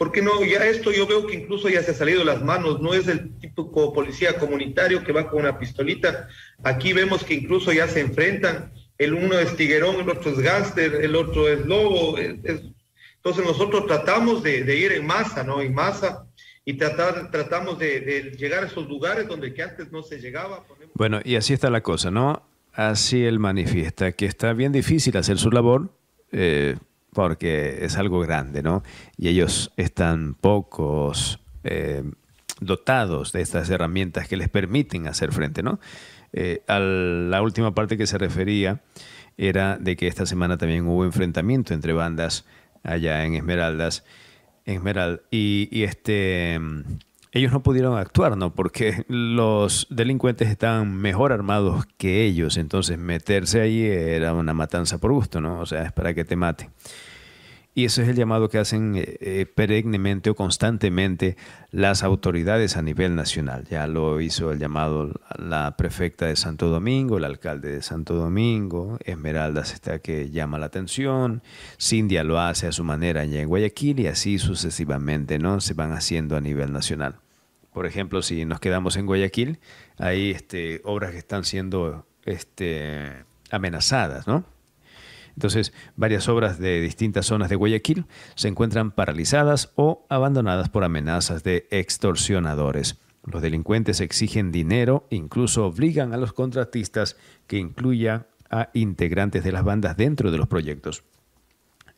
porque no, ya esto yo veo que incluso ya se ha salido las manos, no es el típico policía comunitario que va con una pistolita. Aquí vemos que incluso ya se enfrentan, el uno es tiguerón, el otro es gánster, el otro es lobo. Entonces nosotros tratamos de, ir en masa, ¿no? En masa y tratar, tratamos de, llegar a esos lugares donde que antes no se llegaba. Bueno, y así está la cosa, ¿no? Así él manifiesta que está bien difícil hacer su labor. Eh, porque es algo grande, ¿no? Y ellos están pocos eh, dotados de estas herramientas que les permiten hacer frente, ¿no? Eh, a la última parte que se refería era de que esta semana también hubo enfrentamiento entre bandas allá en Esmeraldas, y este mm, ellos no pudieron actuar, ¿no? Porque [laughs] los delincuentes estaban mejor armados que ellos, entonces meterse ahí era una matanza por gusto, ¿no? O sea, es para que te mate. Y eso es el llamado que hacen eh, eh, perennemente o constantemente las autoridades a nivel nacional. Ya lo hizo el llamado la prefecta de Santo Domingo, el alcalde de Santo Domingo, Esmeraldas está que llama la atención, Cindia lo hace a su manera en Guayaquil y así sucesivamente, ¿no? Se van haciendo a nivel nacional. Por ejemplo, si nos quedamos en Guayaquil, hay este, obras que están siendo este, amenazadas, ¿no? Entonces, varias obras de distintas zonas de Guayaquil se encuentran paralizadas o abandonadas por amenazas de extorsionadores. Los delincuentes exigen dinero, incluso obligan a los contratistas que incluya a integrantes de las bandas dentro de los proyectos.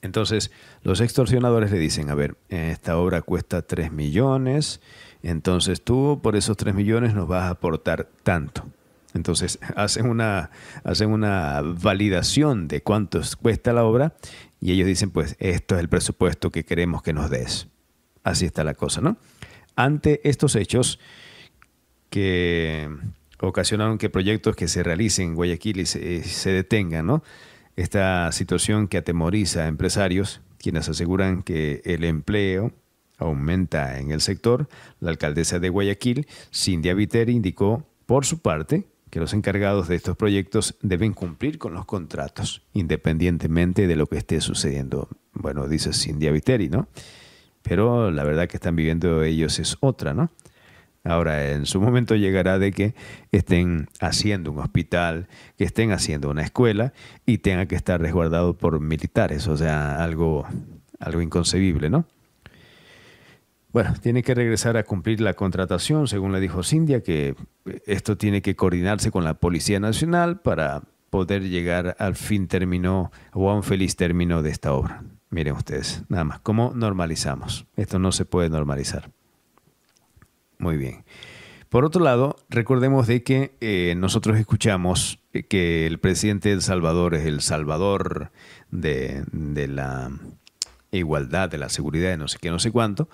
Entonces, los extorsionadores le dicen, a ver, esta obra cuesta 3 millones, entonces tú por esos 3 millones nos vas a aportar tanto. Entonces [laughs] hacen una, hacen una validación de cuánto cuesta la obra y ellos dicen, pues esto es el presupuesto que queremos que nos des. Así está la cosa, ¿no? Ante estos hechos que ocasionaron que proyectos que se realicen en Guayaquil se, se detengan, ¿no? Esta situación que atemoriza a empresarios, quienes aseguran que el empleo aumenta en el sector, la alcaldesa de Guayaquil, Cindy Aviter, indicó por su parte que los encargados de estos proyectos deben cumplir con los contratos, independientemente de lo que esté sucediendo. Bueno, dice Cindy Viteri, ¿no? Pero la verdad que están viviendo ellos es otra, ¿no? Ahora, en su momento llegará de que estén haciendo un hospital, que estén haciendo una escuela y tenga que estar resguardado por militares, o sea, algo, algo inconcebible, ¿no? Bueno, tiene que regresar a cumplir la contratación, según le dijo Cindia, que esto tiene que coordinarse con la Policía Nacional para poder llegar al fin término o a un feliz término de esta obra. Miren ustedes, nada más, ¿cómo normalizamos? Esto no se puede normalizar. Muy bien. Por otro lado, recordemos de que eh, nosotros escuchamos que el presidente de El Salvador es el salvador de la igualdad, de la seguridad, de no sé qué, no sé cuánto,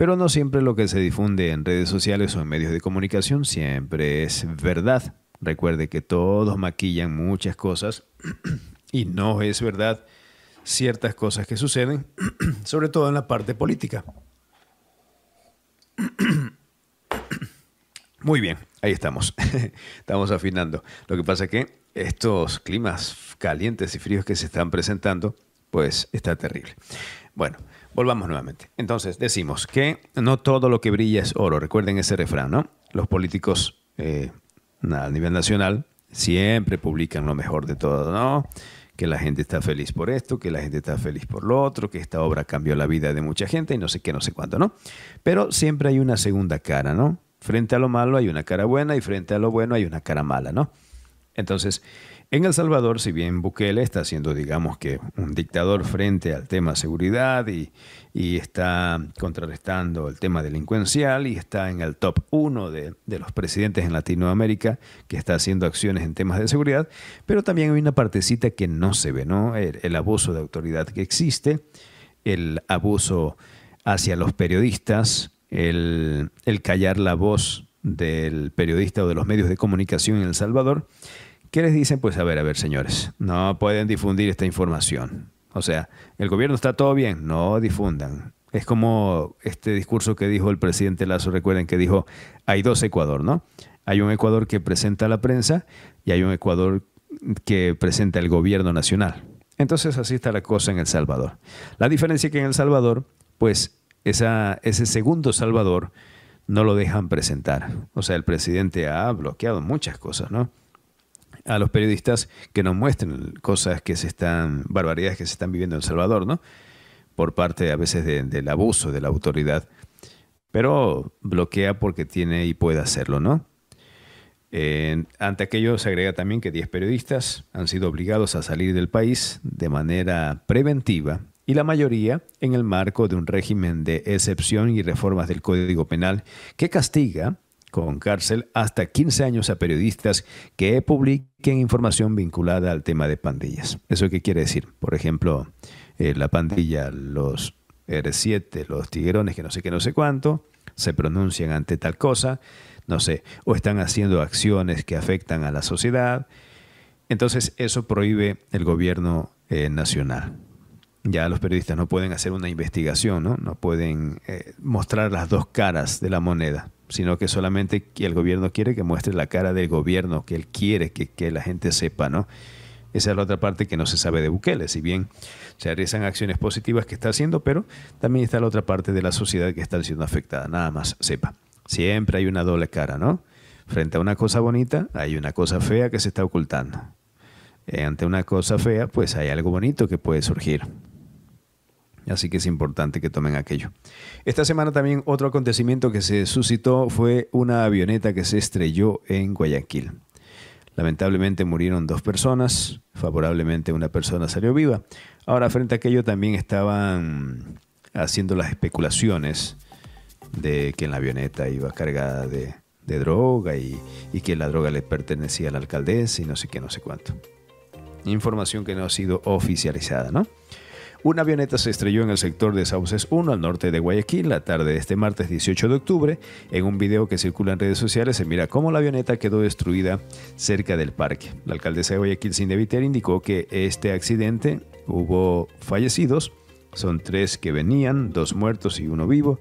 pero no siempre lo que se difunde en redes sociales o en medios de comunicación siempre es verdad. Recuerde que todos maquillan muchas cosas [clears throat] y no es verdad ciertas cosas que suceden, [clears throat] sobre todo en la parte política. [clears throat] Muy bien, ahí estamos. [laughs] Estamos afinando. Lo que pasa es que estos climas calientes y fríos que se están presentando, pues está terrible. Bueno, volvamos nuevamente. Entonces, decimos que no todo lo que brilla es oro. Recuerden ese refrán, ¿no? Los políticos eh, a nivel nacional siempre publican lo mejor de todo, ¿no? Que la gente está feliz por esto, que la gente está feliz por lo otro, que esta obra cambió la vida de mucha gente y no sé qué, no sé cuánto, ¿no? Pero siempre hay una segunda cara, ¿no? Frente a lo malo hay una cara buena y frente a lo bueno hay una cara mala, ¿no? Entonces, en El Salvador, si bien Bukele está siendo, digamos que, un dictador frente al tema seguridad y, está contrarrestando el tema delincuencial y está en el top uno de, los presidentes en Latinoamérica que está haciendo acciones en temas de seguridad, pero también hay una partecita que no se ve, ¿no? El, abuso de autoridad que existe, el abuso hacia los periodistas, el callar la voz del periodista o de los medios de comunicación en El Salvador. ¿Qué les dicen? Pues a ver, a ver, señores, no pueden difundir esta información. O sea, el gobierno está todo bien, no difundan. Es como este discurso que dijo el presidente Lazo, recuerden que dijo, hay dos Ecuador, ¿no? Hay un Ecuador que presenta la prensa y hay un Ecuador que presenta el gobierno nacional. Entonces así está la cosa en El Salvador. La diferencia es que en El Salvador, pues ese segundo Salvador no lo dejan presentar. O sea, el presidente ha bloqueado muchas cosas, ¿no? a los periodistas que nos muestren cosas que se están, barbaridades que se están viviendo en El Salvador, ¿no? Por parte a veces del abuso de la autoridad, pero bloquea porque tiene y puede hacerlo, ¿no? ante aquello se agrega también que 10 periodistas han sido obligados a salir del país de manera preventiva y la mayoría en el marco de un régimen de excepción y reformas del Código Penal que castiga con cárcel hasta 15 años a periodistas que publiquen información vinculada al tema de pandillas. ¿Eso qué quiere decir? Por ejemplo, eh, la pandilla, los R7, los tiguerones, que no sé qué, no sé cuánto, se pronuncian ante tal cosa, no sé, o están haciendo acciones que afectan a la sociedad. Entonces eso prohíbe el gobierno eh, nacional. Ya los periodistas no pueden hacer una investigación, no, no pueden eh, mostrar las dos caras de la moneda sino que solamente el gobierno quiere que muestre la cara del gobierno, que él quiere que, la gente sepa, ¿no? Esa es la otra parte que no se sabe de Bukele, si bien se realizan acciones positivas que está haciendo, pero también está la otra parte de la sociedad que está siendo afectada, nada más sepa. Siempre hay una doble cara, ¿no? Frente a una cosa bonita, hay una cosa fea que se está ocultando. Eh, ante una cosa fea, pues hay algo bonito que puede surgir. Así que es importante que tomen aquello. Esta semana también otro acontecimiento que se suscitó fue una avioneta que se estrelló en Guayaquil. Lamentablemente murieron dos personas, favorablemente una persona salió viva. Ahora, frente a aquello también estaban haciendo las especulaciones de que la avioneta iba cargada de, droga y, y, que la droga le pertenecía a la alcaldesa y no sé qué, no sé cuánto. Información que no ha sido oficializada, ¿no? Una avioneta se estrelló en el sector de Sauces 1 al norte de Guayaquil la tarde de este martes 18 de octubre. En un video que circula en redes sociales se mira cómo la avioneta quedó destruida cerca del parque. La alcaldesa de Guayaquil, sin Viter, indicó que este accidente hubo fallecidos. Son tres que venían, dos muertos y uno vivo.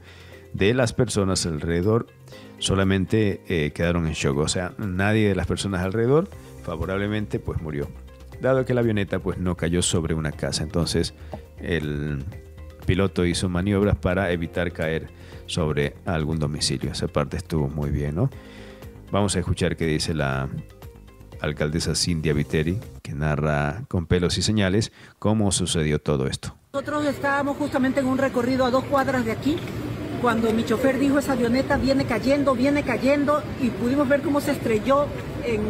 De las personas alrededor solamente eh, quedaron en shock. O sea, nadie de las personas alrededor favorablemente pues murió dado que la avioneta pues no cayó sobre una casa. Entonces el piloto hizo maniobras para evitar caer sobre algún domicilio. Esa parte estuvo muy bien, ¿no? Vamos a escuchar qué dice la alcaldesa Cindy Viteri, que narra con pelos y señales cómo sucedió todo esto. Nosotros estábamos justamente en un recorrido a dos cuadras de aquí, cuando mi chofer dijo esa avioneta viene cayendo, viene cayendo, y pudimos ver cómo se estrelló en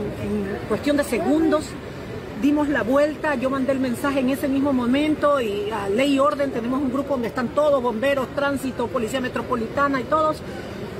cuestión de segundos dimos la vuelta, yo mandé el mensaje en ese mismo momento y a ley y orden tenemos un grupo donde están todos, bomberos, tránsito, policía metropolitana y todos.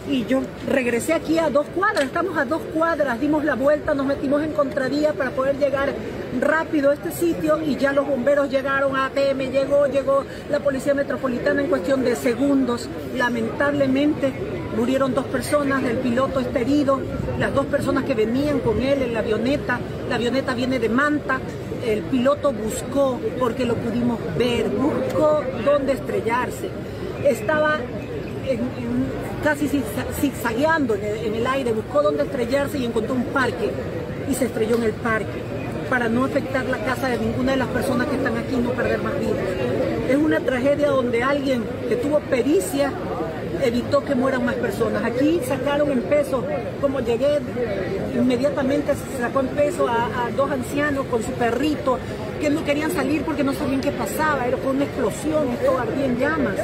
Y yo regresé aquí a dos cuadras, estamos a dos cuadras, dimos la vuelta, nos metimos en contradía para poder llegar rápido a este sitio y ya los bomberos llegaron, ATM llegó, llegó la policía metropolitana en cuestión de segundos. Lamentablemente Murieron dos personas, el piloto está herido, las dos personas que venían con él en la avioneta, la avioneta viene de Manta, el piloto buscó, porque lo pudimos ver, buscó dónde estrellarse. Estaba casi zigzagueando en el, en el aire, buscó dónde estrellarse y encontró un parque y se estrelló en el parque para no afectar la casa de ninguna de las personas que están aquí y no perder más vidas. Es una tragedia donde alguien que tuvo pericia evitó que mueran más personas. Aquí sacaron en peso, como llegué, inmediatamente sacó en peso a, dos ancianos con su perrito, que no querían salir porque no sabían qué pasaba, era fue una explosión, esto ardía en llamas.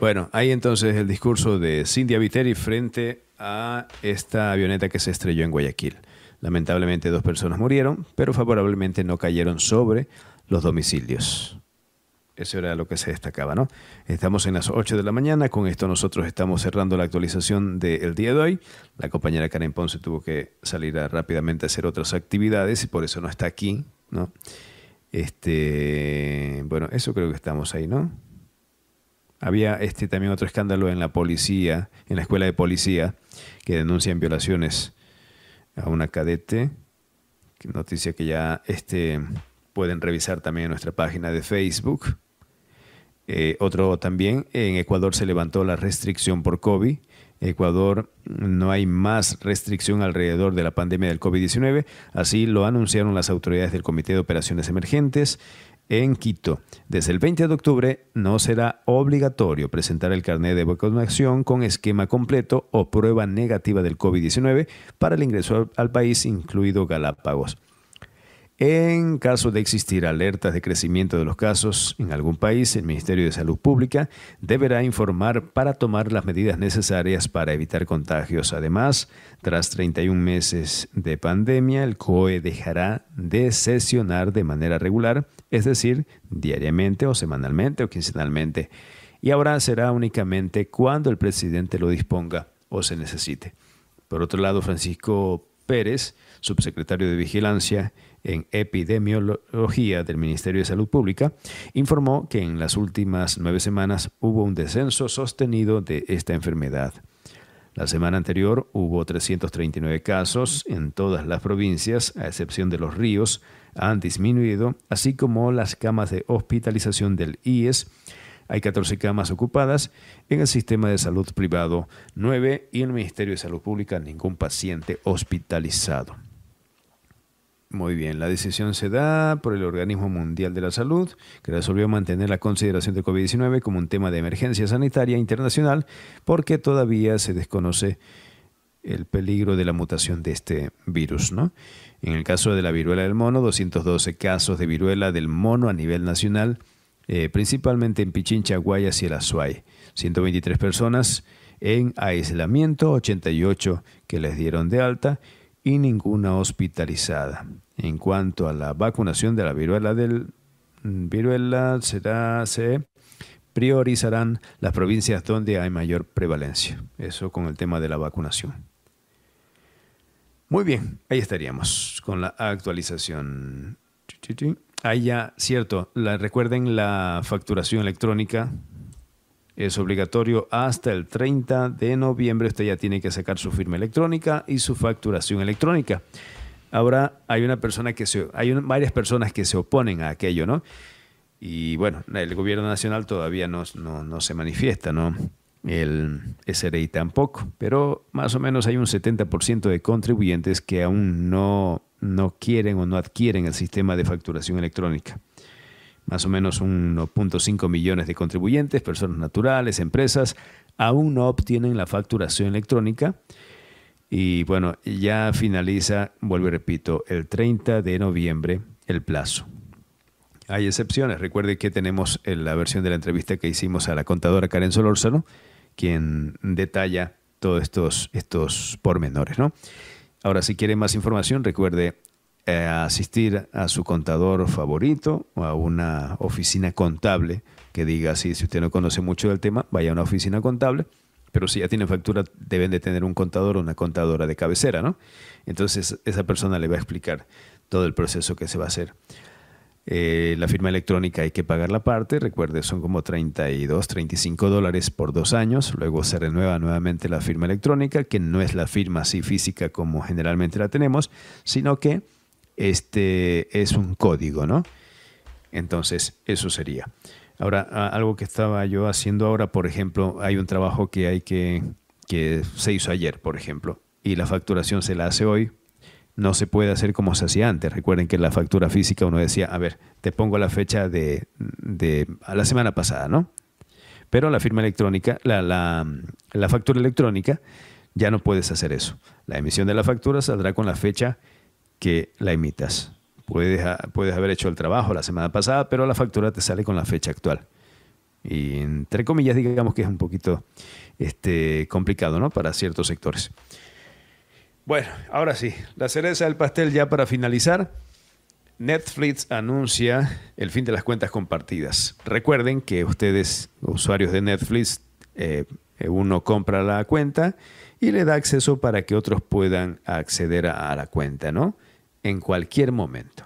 Bueno, ahí entonces el discurso de Cindy Viteri frente a esta avioneta que se estrelló en Guayaquil. Lamentablemente dos personas murieron, pero favorablemente no cayeron sobre los domicilios. Eso era lo que se destacaba, ¿no? Estamos en las 8 de la mañana, con esto nosotros estamos cerrando la actualización del día de hoy. La compañera Karen Ponce tuvo que salir rápidamente a hacer otras actividades y por eso no está aquí, ¿no? Este, bueno, eso creo que estamos ahí, ¿no? Había este también otro escándalo en la policía, en la escuela de policía, que denuncian violaciones a una cadete. Noticia que ya este, pueden revisar también en nuestra página de Facebook. Eh, otro también, en Ecuador se levantó la restricción por COVID. Ecuador no hay más restricción alrededor de la pandemia del COVID-19. Así lo anunciaron las autoridades del Comité de Operaciones Emergentes en Quito. Desde el 20 de octubre no será obligatorio presentar el carnet de vacunación con esquema completo o prueba negativa del COVID-19 para el ingreso al país, incluido Galápagos. En caso de existir alertas de crecimiento de los casos en algún país, el Ministerio de Salud Pública deberá informar para tomar las medidas necesarias para evitar contagios. Además, tras 31 meses de pandemia, el COE dejará de sesionar de manera regular, es decir, diariamente o semanalmente o quincenalmente, y ahora será únicamente cuando el presidente lo disponga o se necesite. Por otro lado, Francisco Pérez, subsecretario de Vigilancia, en epidemiología del Ministerio de Salud Pública, informó que en las últimas nueve semanas hubo un descenso sostenido de esta enfermedad. La semana anterior hubo 339 casos en todas las provincias, a excepción de los ríos, han disminuido, así como las camas de hospitalización del IES. Hay 14 camas ocupadas en el sistema de salud privado, 9 y en el Ministerio de Salud Pública, ningún paciente hospitalizado. Muy bien, la decisión se da por el Organismo Mundial de la Salud, que resolvió mantener la consideración de COVID-19 como un tema de emergencia sanitaria internacional, porque todavía se desconoce el peligro de la mutación de este virus. ¿no? En el caso de la viruela del mono, 212 casos de viruela del mono a nivel nacional, eh, principalmente en Pichincha, Guayas y el Azuay. 123 personas en aislamiento, 88 que les dieron de alta y ninguna hospitalizada. En cuanto a la vacunación de la viruela del mm, viruela, será, se priorizarán las provincias donde hay mayor prevalencia. Eso con el tema de la vacunación. Muy bien, ahí estaríamos con la actualización. Ahí ya, cierto, la, recuerden la facturación electrónica es obligatorio hasta el 30 de noviembre. Usted ya tiene que sacar su firma electrónica y su facturación electrónica ahora hay una persona que se, hay varias personas que se oponen a aquello, ¿no? Y bueno, el gobierno nacional todavía no, no, no se manifiesta, ¿no? El SRI tampoco, pero más o menos hay un 70% de contribuyentes que aún no, no quieren o no adquieren el sistema de facturación electrónica. Más o menos 1.5 millones de contribuyentes, personas naturales, empresas, aún no obtienen la facturación electrónica y bueno, ya finaliza, vuelvo y repito, el 30 de noviembre el plazo. Hay excepciones. Recuerde que tenemos la versión de la entrevista que hicimos a la contadora Karen Solórzano, quien detalla todos estos, estos pormenores. ¿no? Ahora, si quiere más información, recuerde eh, asistir a su contador favorito o a una oficina contable que diga, así si usted no conoce mucho del tema, vaya a una oficina contable pero si ya tienen factura, deben de tener un contador o una contadora de cabecera, ¿no? Entonces, esa persona le va a explicar todo el proceso que se va a hacer. Eh, la firma electrónica hay que pagar la parte, recuerde, son como 32, 35 dólares por dos años, luego se renueva nuevamente la firma electrónica, que no es la firma así física como generalmente la tenemos, sino que este es un código, ¿no? Entonces, eso sería. Ahora, algo que estaba yo haciendo ahora, por ejemplo, hay un trabajo que hay que, que se hizo ayer, por ejemplo, y la facturación se la hace hoy, no se puede hacer como se hacía antes. Recuerden que la factura física uno decía, a ver, te pongo la fecha de, de la semana pasada, ¿no? Pero la firma electrónica, la, la, la, factura electrónica, ya no puedes hacer eso. La emisión de la factura saldrá con la fecha que la emitas. Ah, puedes, haber hecho el trabajo la semana pasada, pero la factura te sale con la fecha actual. Y entre comillas, digamos que es un poquito este, complicado, ¿no? Para ciertos sectores. Bueno, ahora sí, la cereza del pastel ya para finalizar. Netflix anuncia el fin de las cuentas compartidas. Recuerden que ustedes, usuarios de Netflix, eh, uno compra la cuenta y le da acceso para que otros puedan acceder a la cuenta, ¿no? en cualquier momento.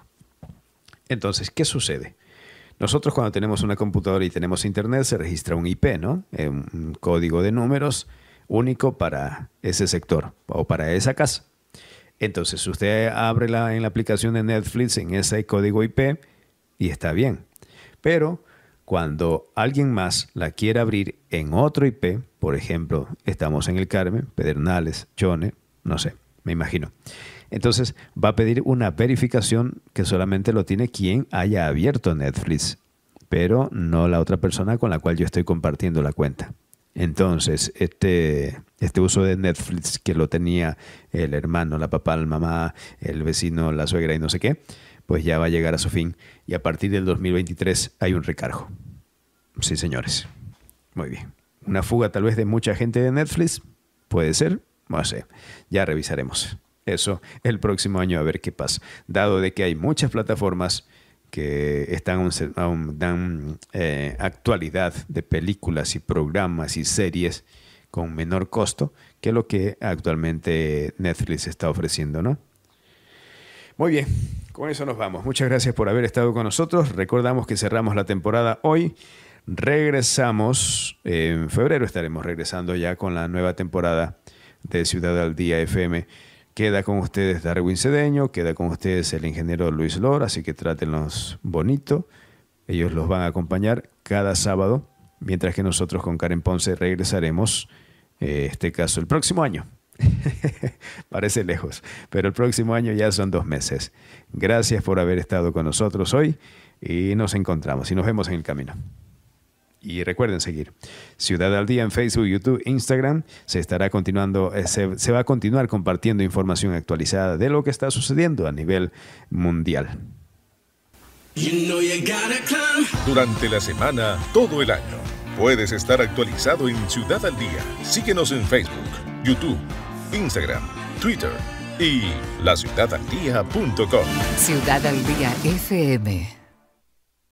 Entonces, ¿qué sucede? Nosotros cuando tenemos una computadora y tenemos internet se registra un IP, ¿no? Eh, un código de números único para ese sector o para esa casa. Entonces, usted abre la, en la aplicación de Netflix en ese código IP y está bien. Pero cuando alguien más la quiere abrir en otro IP, por ejemplo, estamos en el Carmen, Pedernales, Chone, no sé, me imagino. Entonces va a pedir una verificación que solamente lo tiene quien haya abierto Netflix, pero no la otra persona con la cual yo estoy compartiendo la cuenta. Entonces, este, este uso de Netflix que lo tenía el hermano, la papá, la mamá, el vecino, la suegra y no sé qué, pues ya va a llegar a su fin y a partir del 2023 hay un recargo. Sí, señores. Muy bien. Una fuga tal vez de mucha gente de Netflix, puede ser, no sé, ya revisaremos eso el próximo año a ver qué pasa, dado de que hay muchas plataformas que están dan eh, actualidad de películas y programas y series con menor costo que lo que actualmente Netflix está ofreciendo, ¿no? Muy bien, con eso nos vamos. Muchas gracias por haber estado con nosotros. Recordamos que cerramos la temporada hoy. Regresamos, eh, en febrero estaremos regresando ya con la nueva temporada de Ciudad al Día FM Queda con ustedes Darwin Cedeño, queda con ustedes el ingeniero Luis Lor, así que trátenlos bonito. Ellos los van a acompañar cada sábado, mientras que nosotros con Karen Ponce regresaremos, eh, este caso, el próximo año. [laughs] Parece lejos, pero el próximo año ya son dos meses. Gracias por haber estado con nosotros hoy y nos encontramos y nos vemos en el camino. Y recuerden seguir Ciudad al Día en Facebook, YouTube, Instagram. Se estará continuando, eh, se, va a continuar compartiendo información actualizada de lo que está sucediendo a nivel mundial. Durante la semana, todo el año, puedes estar actualizado en Ciudad al Día. Síguenos en Facebook, YouTube, Instagram, Twitter y laciudadaldía.com. Ciudad al Día FM.